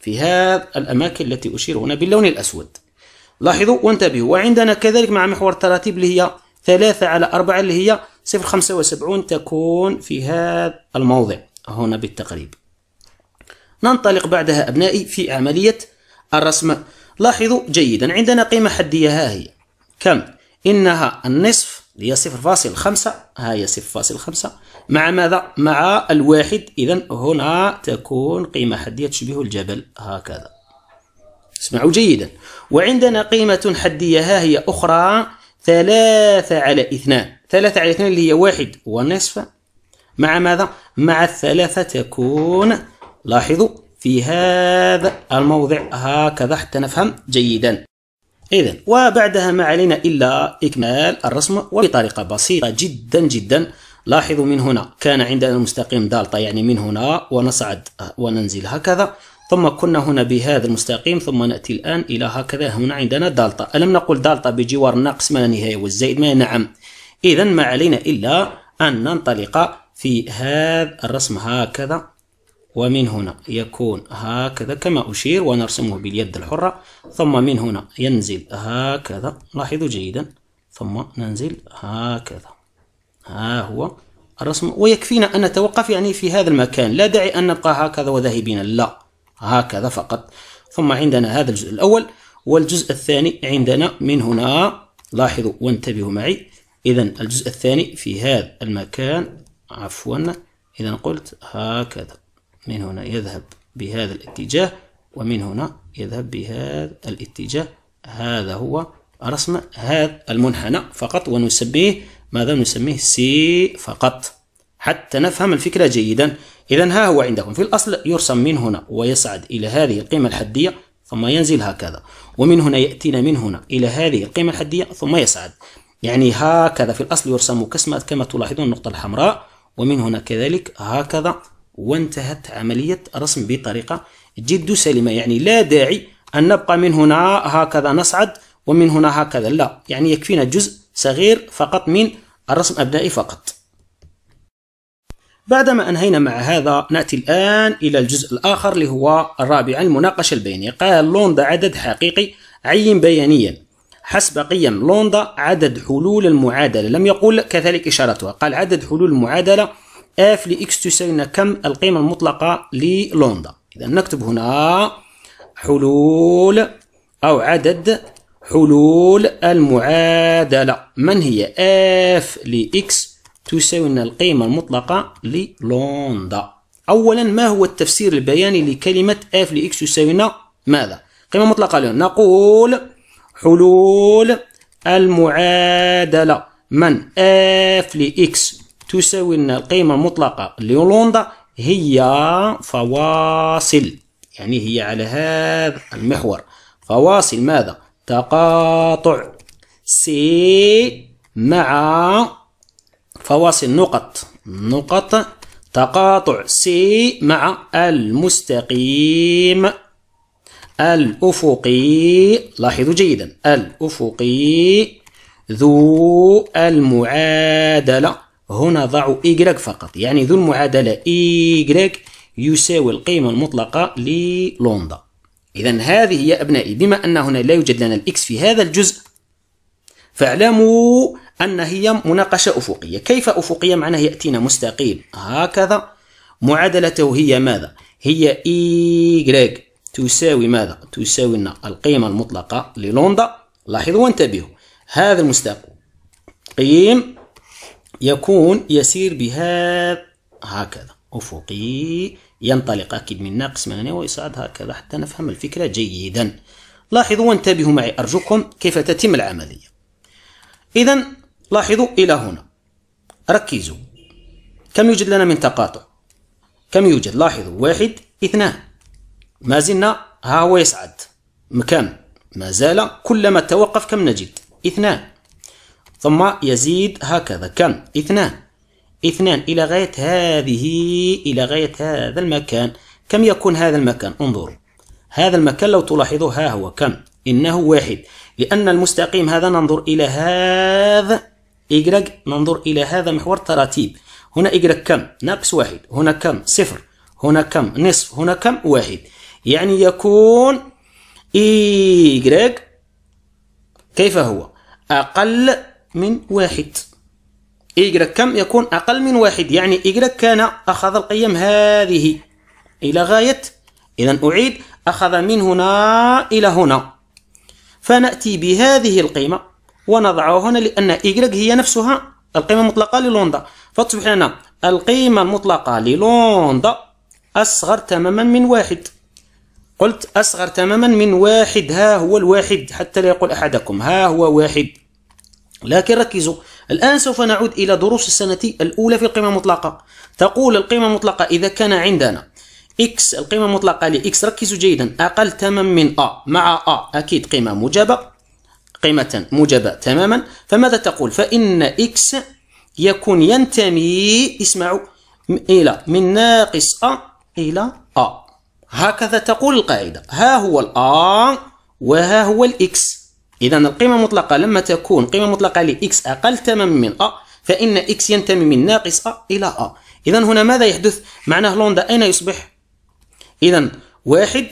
في هذا الأماكن التي أشير هنا باللون الأسود لاحظوا وانتبهوا وعندنا كذلك مع محور التراتيب اللي هي ثلاثة على أربعة اللي هي صفر خمسة وسبعون تكون في هذا الموضع هنا بالتقريب ننطلق بعدها أبنائي في عملية الرسم لاحظوا جيدا عندنا قيمة حدية ها هي كم؟ إنها النصف هي 0.5 ها هي 0.5 مع ماذا مع الواحد اذا هنا تكون قيمه حديه تشبه الجبل هكذا اسمعوا جيدا وعندنا قيمه حديه ها هي اخرى ثلاثة على اثنان ثلاثة على اثنان اللي هي واحد ونصف مع ماذا مع الثلاثه تكون لاحظوا في هذا الموضع هكذا حتى نفهم جيدا إذا وبعدها ما علينا إلا إكمال الرسم وبطريقة بسيطة جدا جدا لاحظوا من هنا كان عندنا المستقيم دالتا يعني من هنا ونصعد آه، وننزل هكذا ثم كنا هنا بهذا المستقيم ثم نأتي الآن إلى هكذا هنا عندنا دالتا ألم نقل دالتا بجوار ناقص ما نهاية والزائد ما نعم إذا ما علينا إلا أن ننطلق في هذا الرسم هكذا ومن هنا يكون هكذا كما أشير ونرسمه باليد الحرة ثم من هنا ينزل هكذا لاحظوا جيدا ثم ننزل هكذا ها هو الرسم ويكفينا أن نتوقف يعني في هذا المكان لا داعي أن نبقى هكذا وذاهبين لا هكذا فقط ثم عندنا هذا الجزء الأول والجزء الثاني عندنا من هنا لاحظوا وانتبهوا معي إذا الجزء الثاني في هذا المكان عفوا إذا قلت هكذا من هنا يذهب بهذا الاتجاه ومن هنا يذهب بهذا الاتجاه هذا هو رسم هذا المنحنى فقط ونسميه ماذا نسميه سي فقط حتى نفهم الفكرة جيدا إذا ها هو عندكم في الأصل يرسم من هنا ويصعد إلى هذه القيمة الحدية ثم ينزل هكذا ومن هنا يأتينا من هنا إلى هذه القيمة الحدية ثم يصعد يعني هكذا في الأصل يرسم كسمة كما تلاحظون النقطة الحمراء ومن هنا كذلك هكذا وانتهت عملية رسم بطريقة جد سليمة يعني لا داعي أن نبقى من هنا هكذا نصعد ومن هنا هكذا لا يعني يكفينا جزء صغير فقط من الرسم أبنائي فقط بعدما أنهينا مع هذا نأتي الآن إلى الجزء الآخر اللي هو الرابع المناقشة البيانية قال لوندا عدد حقيقي عين بيانيا حسب قيم لوندا عدد حلول المعادلة لم يقول كذلك إشارتها قال عدد حلول المعادلة اف لإكس تساوي كم القيمة المطلقة للوندا إذا نكتب هنا حلول أو عدد حلول المعادلة من هي اف لإكس تساوي القيمة المطلقة للوندا أولا ما هو التفسير البياني لكلمة اف لإكس تساوي ماذا؟ قيمة مطلقة لون نقول حلول المعادلة من اف لإكس تساوي لنا القيمة المطلقة ليولوندا هي فواصل يعني هي على هذا المحور فواصل ماذا تقاطع سي مع فواصل نقط نقط تقاطع سي مع المستقيم الأفقي لاحظوا جيدا الأفقي ذو المعادلة هنا ضعوا y فقط يعني ذو المعادلة y يساوي القيمة المطلقة للوندا إذا هذه يا أبنائي بما أن هنا لا يوجد لنا الإكس في هذا الجزء فاعلموا أن هي مناقشة أفقية كيف أفقية معناه يأتينا مستقيم هكذا معادلته هي ماذا هي y تساوي ماذا تساوي لنا القيمة المطلقة للوندا لاحظوا وانتبهوا هذا المستقيم يكون يسير بهذا هكذا أفقي ينطلق أكيد من ناقص من هنا ويصعد هكذا حتى نفهم الفكرة جيدا لاحظوا وانتبهوا معي أرجوكم كيف تتم العملية إذا لاحظوا إلى هنا ركزوا كم يوجد لنا من تقاطع كم يوجد لاحظوا واحد اثنان ما زلنا ها هو يصعد مكان ما زال كلما توقف كم نجد اثنان ثم يزيد هكذا كم اثنان اثنان إلى غاية هذه إلى غاية هذا المكان كم يكون هذا المكان انظر هذا المكان لو تلاحظوا ها هو كم إنه واحد لأن المستقيم هذا ننظر إلى هذا إجرق ننظر إلى هذا محور تراتيب هنا إجرق كم ناقص واحد هنا كم صفر هنا كم نصف هنا كم واحد يعني يكون إيجريك كيف هو أقل من واحد إيجرا كم يكون أقل من واحد يعني إيجرا كان أخذ القيم هذه إلى غاية إذا أعيد أخذ من هنا إلى هنا فنأتي بهذه القيمة ونضعها هنا لأن إيجرا هي نفسها القيمة المطلقة للوندا فتصبح لنا القيمة المطلقة للوندا أصغر تماما من واحد قلت أصغر تماما من واحد ها هو الواحد حتى لا يقول أحدكم ها هو واحد لكن ركزوا الآن سوف نعود إلى دروس السنة الأولى في القيمة المطلقة تقول القيمة المطلقة إذا كان عندنا x القيمة المطلقة ل x ركزوا جيدا أقل تماما من a مع a أكيد قيمة موجبة قيمة موجبة تماما فماذا تقول فإن x يكون ينتمي اسمعوا إلى من ناقص a إلى a هكذا تقول القاعدة ها هو الآ وها هو الإكس إذا القيمة المطلقة لما تكون قيمة مطلقة لإكس أقل تماما من أ فإن إكس ينتمي من ناقص أ إلى أ إذا هنا ماذا يحدث؟ معناه لوندا أين يصبح؟ إذا واحد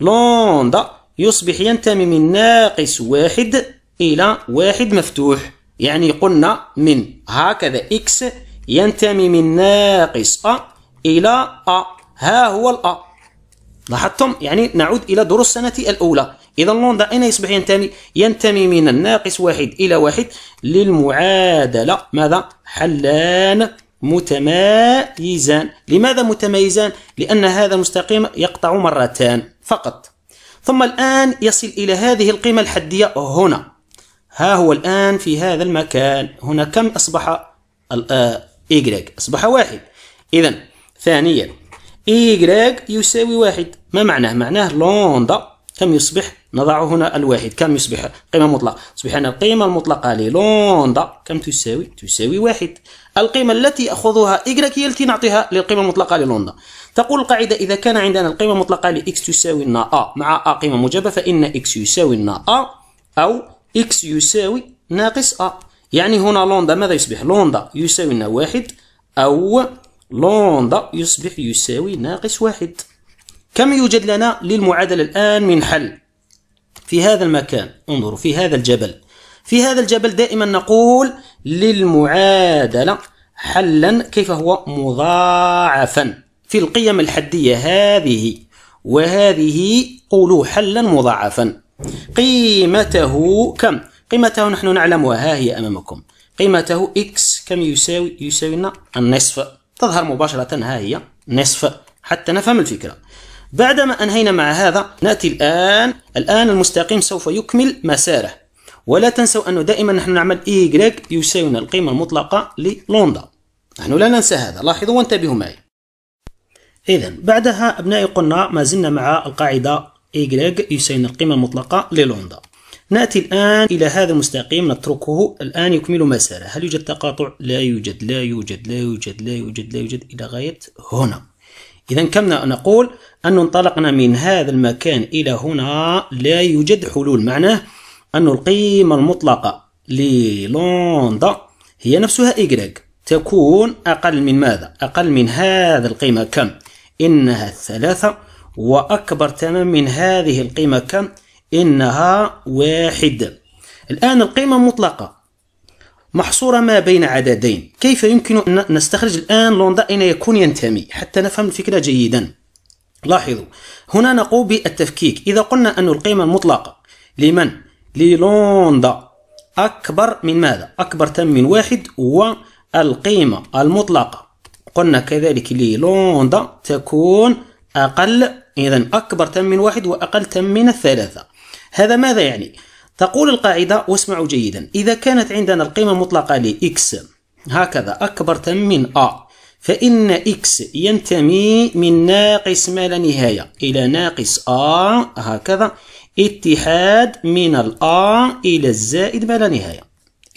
لوندا يصبح ينتمي من ناقص واحد إلى واحد مفتوح يعني قلنا من هكذا إكس ينتمي من ناقص أ إلى أ ها هو الأ لاحظتم يعني نعود إلى دروس السنة الأولى إذا لوندا أين يصبح ينتمي؟ ينتمي من الناقص واحد إلى واحد للمعادلة ماذا؟ حلان متمايزان لماذا متمايزان؟ لأن هذا المستقيم يقطع مرتان فقط ثم الآن يصل إلى هذه القيمة الحدية هنا ها هو الآن في هذا المكان هنا كم أصبح آه، إيكغريك؟ أصبح واحد إذا ثانيا إيكغريك يساوي واحد ما معناه؟ معناه لوندا كم يصبح نضع هنا الواحد كم يصبح قيمة مطلقة تصبح أن القيمة المطلقة للوندا كم تساوي تساوي واحد القيمة التي أخذها إكراك هي التي نعطيها للقيمة المطلقة للوندا تقول القاعدة إذا كان عندنا القيمة المطلقة لإكس تساوي لنا أ مع أ قيمة موجبة فإن إكس يساوي لنا أ أو إكس يساوي ناقص أ يعني هنا لوندا ماذا يصبح لوندا يساوي لنا واحد أو لوندا يصبح يساوي ناقص واحد كم يوجد لنا للمعادلة الآن من حل في هذا المكان انظروا في هذا الجبل في هذا الجبل دائما نقول للمعادلة حلا كيف هو مضاعفا في القيم الحدية هذه وهذه قولوا حلا مضاعفا قيمته كم قيمته نحن نعلمها ها هي أمامكم قيمته x كم يساوي يساوي لنا النصف تظهر مباشرة ها هي نصف حتى نفهم الفكرة بعدما أنهينا مع هذا نأتي الآن الآن المستقيم سوف يكمل مساره ولا تنسوا أنه دائما نحن نعمل Y يساوينا القيمة المطلقة للوندا نحن لا ننسى هذا لاحظوا وانتبهوا معي إذا بعدها أبنائي قلنا ما زلنا مع القاعدة Y يساوينا القيمة المطلقة للوندا نأتي الآن إلى هذا المستقيم نتركه الآن يكمل مساره هل يوجد تقاطع؟ لا يوجد لا يوجد لا يوجد لا يوجد لا يوجد إلى غاية هنا إذا كم نقول أن انطلقنا من هذا المكان إلى هنا لا يوجد حلول معناه أن القيمة المطلقة للوندا هي نفسها إيكغريك تكون أقل من ماذا؟ أقل من هذا القيمة كم؟ إنها ثلاثة وأكبر تماما من هذه القيمة كم؟ إنها واحد الآن القيمة المطلقة محصورة ما بين عددين كيف يمكن أن نستخرج الآن لوندا أين يكون ينتمي حتى نفهم الفكرة جيدا لاحظوا هنا نقوم بالتفكيك إذا قلنا أن القيمة المطلقة لمن للوندا أكبر من ماذا أكبر تم من واحد والقيمة المطلقة قلنا كذلك للوندا تكون أقل إذا أكبر تم من واحد وأقل تم من الثلاثة هذا ماذا يعني تقول القاعدة واسمعوا جيدا إذا كانت عندنا القيمة المطلقة لإكس هكذا أكبر تم من أ فإن إكس ينتمي من ناقص ما لا نهاية إلى ناقص آ هكذا اتحاد من a إلى الزائد ما لا نهاية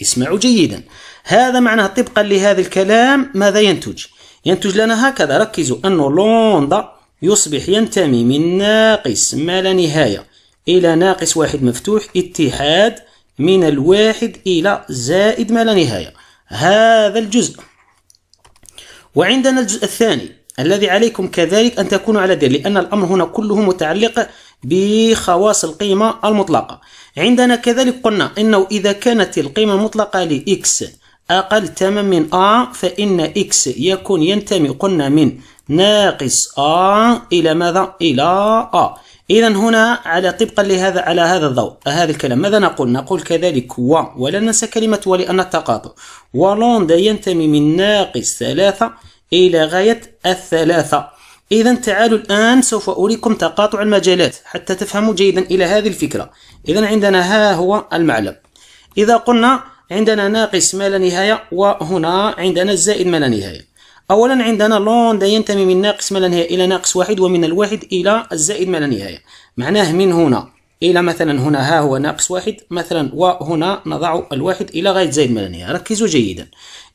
اسمعوا جيدا هذا معناه طبقا لهذا الكلام ماذا ينتج ينتج لنا هكذا ركزوا أن لوندا يصبح ينتمي من ناقص ما لا نهاية إلى ناقص واحد مفتوح اتحاد من الواحد إلى زائد ما لا نهاية هذا الجزء وعندنا الجزء الثاني الذي عليكم كذلك أن تكونوا على دير لأن الأمر هنا كله متعلق بخواص القيمة المطلقة عندنا كذلك قلنا أنه إذا كانت القيمة المطلقة لإكس أقل تماما من A فإن إكس يكون ينتمي قلنا من ناقص A إلى ماذا؟ إلى A إذا هنا على طبقا لهذا على هذا الضوء هذا الكلام ماذا نقول؟ نقول كذلك و ولا ننسى كلمة و لأن التقاطع ولوندا ينتمي من ناقص ثلاثة إلى غاية الثلاثة إذا تعالوا الآن سوف أريكم تقاطع المجالات حتى تفهموا جيدا إلى هذه الفكرة إذا عندنا ها هو المعلم إذا قلنا عندنا ناقص ما لا نهاية وهنا عندنا الزائد ما لا نهاية أولا عندنا لون ينتمي من ناقص ما لا نهاية إلى ناقص واحد ومن الواحد إلى الزائد ما لا نهاية معناه من هنا إلى مثلا هنا ها هو ناقص واحد مثلا وهنا نضع الواحد إلى غاية زائد ما لا نهاية ركزوا جيدا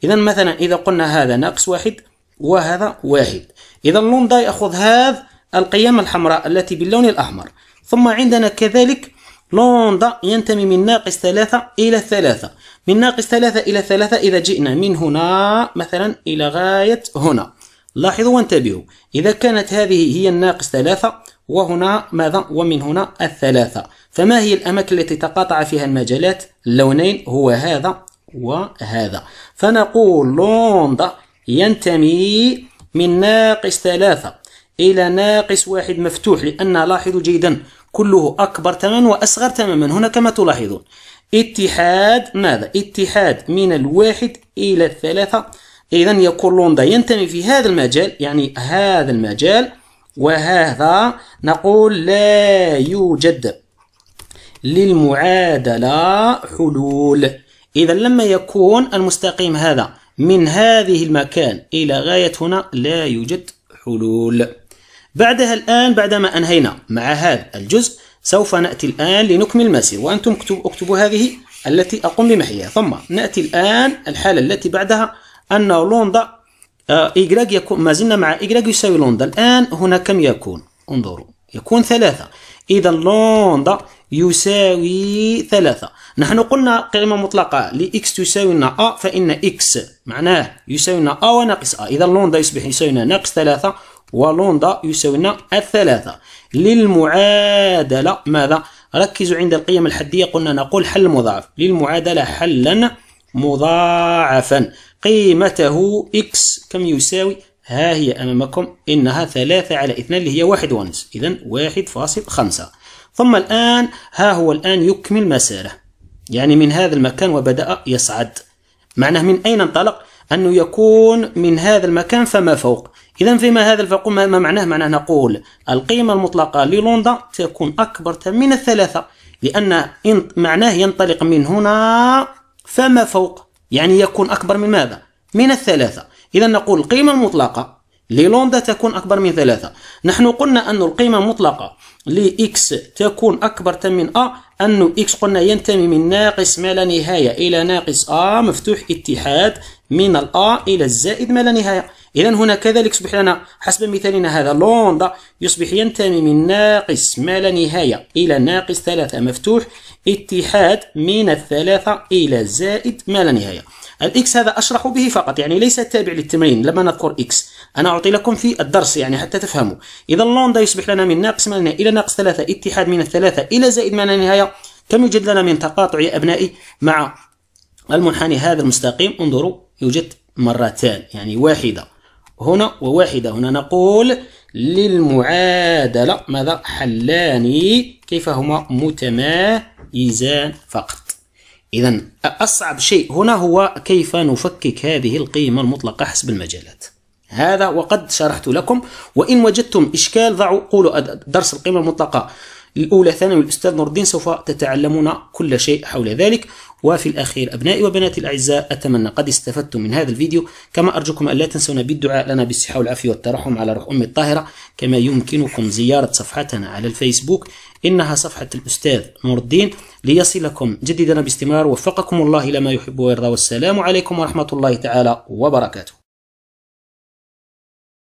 إذا مثلا إذا قلنا هذا ناقص واحد وهذا واحد إذا لوند يأخذ هذا القيم الحمراء التي باللون الأحمر ثم عندنا كذلك لوند ينتمي من ناقص ثلاثة إلى ثلاثة من ناقص ثلاثة إلى ثلاثة إذا جئنا من هنا مثلا إلى غاية هنا لاحظوا وانتبهوا إذا كانت هذه هي الناقص ثلاثة وهنا ماذا ومن هنا الثلاثة فما هي الأماكن التي تقاطع فيها المجالات اللونين هو هذا وهذا فنقول لوندا ينتمي من ناقص ثلاثة إلى ناقص واحد مفتوح لأن لاحظوا جيدا كله أكبر تماما وأصغر تماما هنا كما تلاحظون اتحاد ماذا؟ اتحاد من الواحد إلى الثلاثة إذا يكون لوندا ينتمي في هذا المجال يعني هذا المجال وهذا نقول لا يوجد للمعادلة حلول إذا لما يكون المستقيم هذا من هذه المكان إلى غاية هنا لا يوجد حلول بعدها الآن بعدما أنهينا مع هذا الجزء سوف نأتي الآن لنكمل المسير وأنتم اكتبوا هذه التي أقوم بمحيها ثم نأتي الآن الحالة التي بعدها أن لوندا إيجراج آه، يكون ما زلنا مع إيجراج يساوي لوندا الآن هنا كم يكون انظروا يكون ثلاثة إذا لوندا يساوي ثلاثة نحن قلنا قيمة مطلقة لإكس تساوي لنا أ فإن إكس معناه يساوي لنا أ وناقص أ إذا لوندا يصبح يساوي لنا ناقص ثلاثة ولوندا يساوي لنا الثلاثة للمعادلة ماذا؟ ركزوا عند القيم الحدية قلنا نقول حل مضاعف للمعادلة حلا مضاعفا قيمته x كم يساوي ها هي أمامكم إنها ثلاثة على اثنان اللي هي واحد ونص إذا واحد فاصل خمسة ثم الآن ها هو الآن يكمل مساره يعني من هذا المكان وبدأ يصعد معناه من أين انطلق؟ أنه يكون من هذا المكان فما فوق إذا فيما هذا الفوق ما معناه معناه نقول القيمة المطلقة للوندا تكون أكبر من الثلاثة لأن معناه ينطلق من هنا فما فوق يعني يكون أكبر من ماذا؟ من الثلاثة إذا نقول القيمة المطلقة لوندا تكون أكبر من ثلاثة نحن قلنا أن القيمة المطلقة لإكس تكون أكبر من أ أن إكس قلنا ينتمي من ناقص ما لا نهاية إلى ناقص أ مفتوح اتحاد من الأ إلى الزائد ما لا نهاية إذا هنا كذلك يصبح لنا حسب مثالنا هذا لوندا يصبح ينتمي من ناقص ما لا نهاية إلى ناقص ثلاثة مفتوح اتحاد من الثلاثة إلى زائد ما لا نهاية الاكس هذا اشرح به فقط يعني ليس تابع للتمرين لما نذكر اكس انا اعطي لكم في الدرس يعني حتى تفهموا اذا لوندا يصبح لنا من ناقص ما الى ناقص ثلاثة اتحاد من الثلاثة الى زائد ما نهاية كم يوجد لنا من تقاطع يا ابنائي مع المنحني هذا المستقيم انظروا يوجد مرتان يعني واحدة هنا وواحدة هنا نقول للمعادلة ماذا حلان كيف هما متمايزان فقط إذا أصعب شيء هنا هو كيف نفكك هذه القيمة المطلقة حسب المجالات هذا وقد شرحت لكم وإن وجدتم إشكال ضعوا قولوا درس القيمة المطلقة الأولى ثانوي الأستاذ نور الدين سوف تتعلمون كل شيء حول ذلك وفي الأخير أبنائي وبناتي الأعزاء أتمنى قد استفدتم من هذا الفيديو كما أرجوكم ألا تنسونا بالدعاء لنا بالصحة والعافية والترحم على روح أمي الطاهرة كما يمكنكم زيارة صفحتنا على الفيسبوك إنها صفحة الأستاذ نور الدين ليصلكم جديدنا باستمرار وفقكم الله إلى ما يحب ويرضى والسلام عليكم ورحمة الله تعالى وبركاته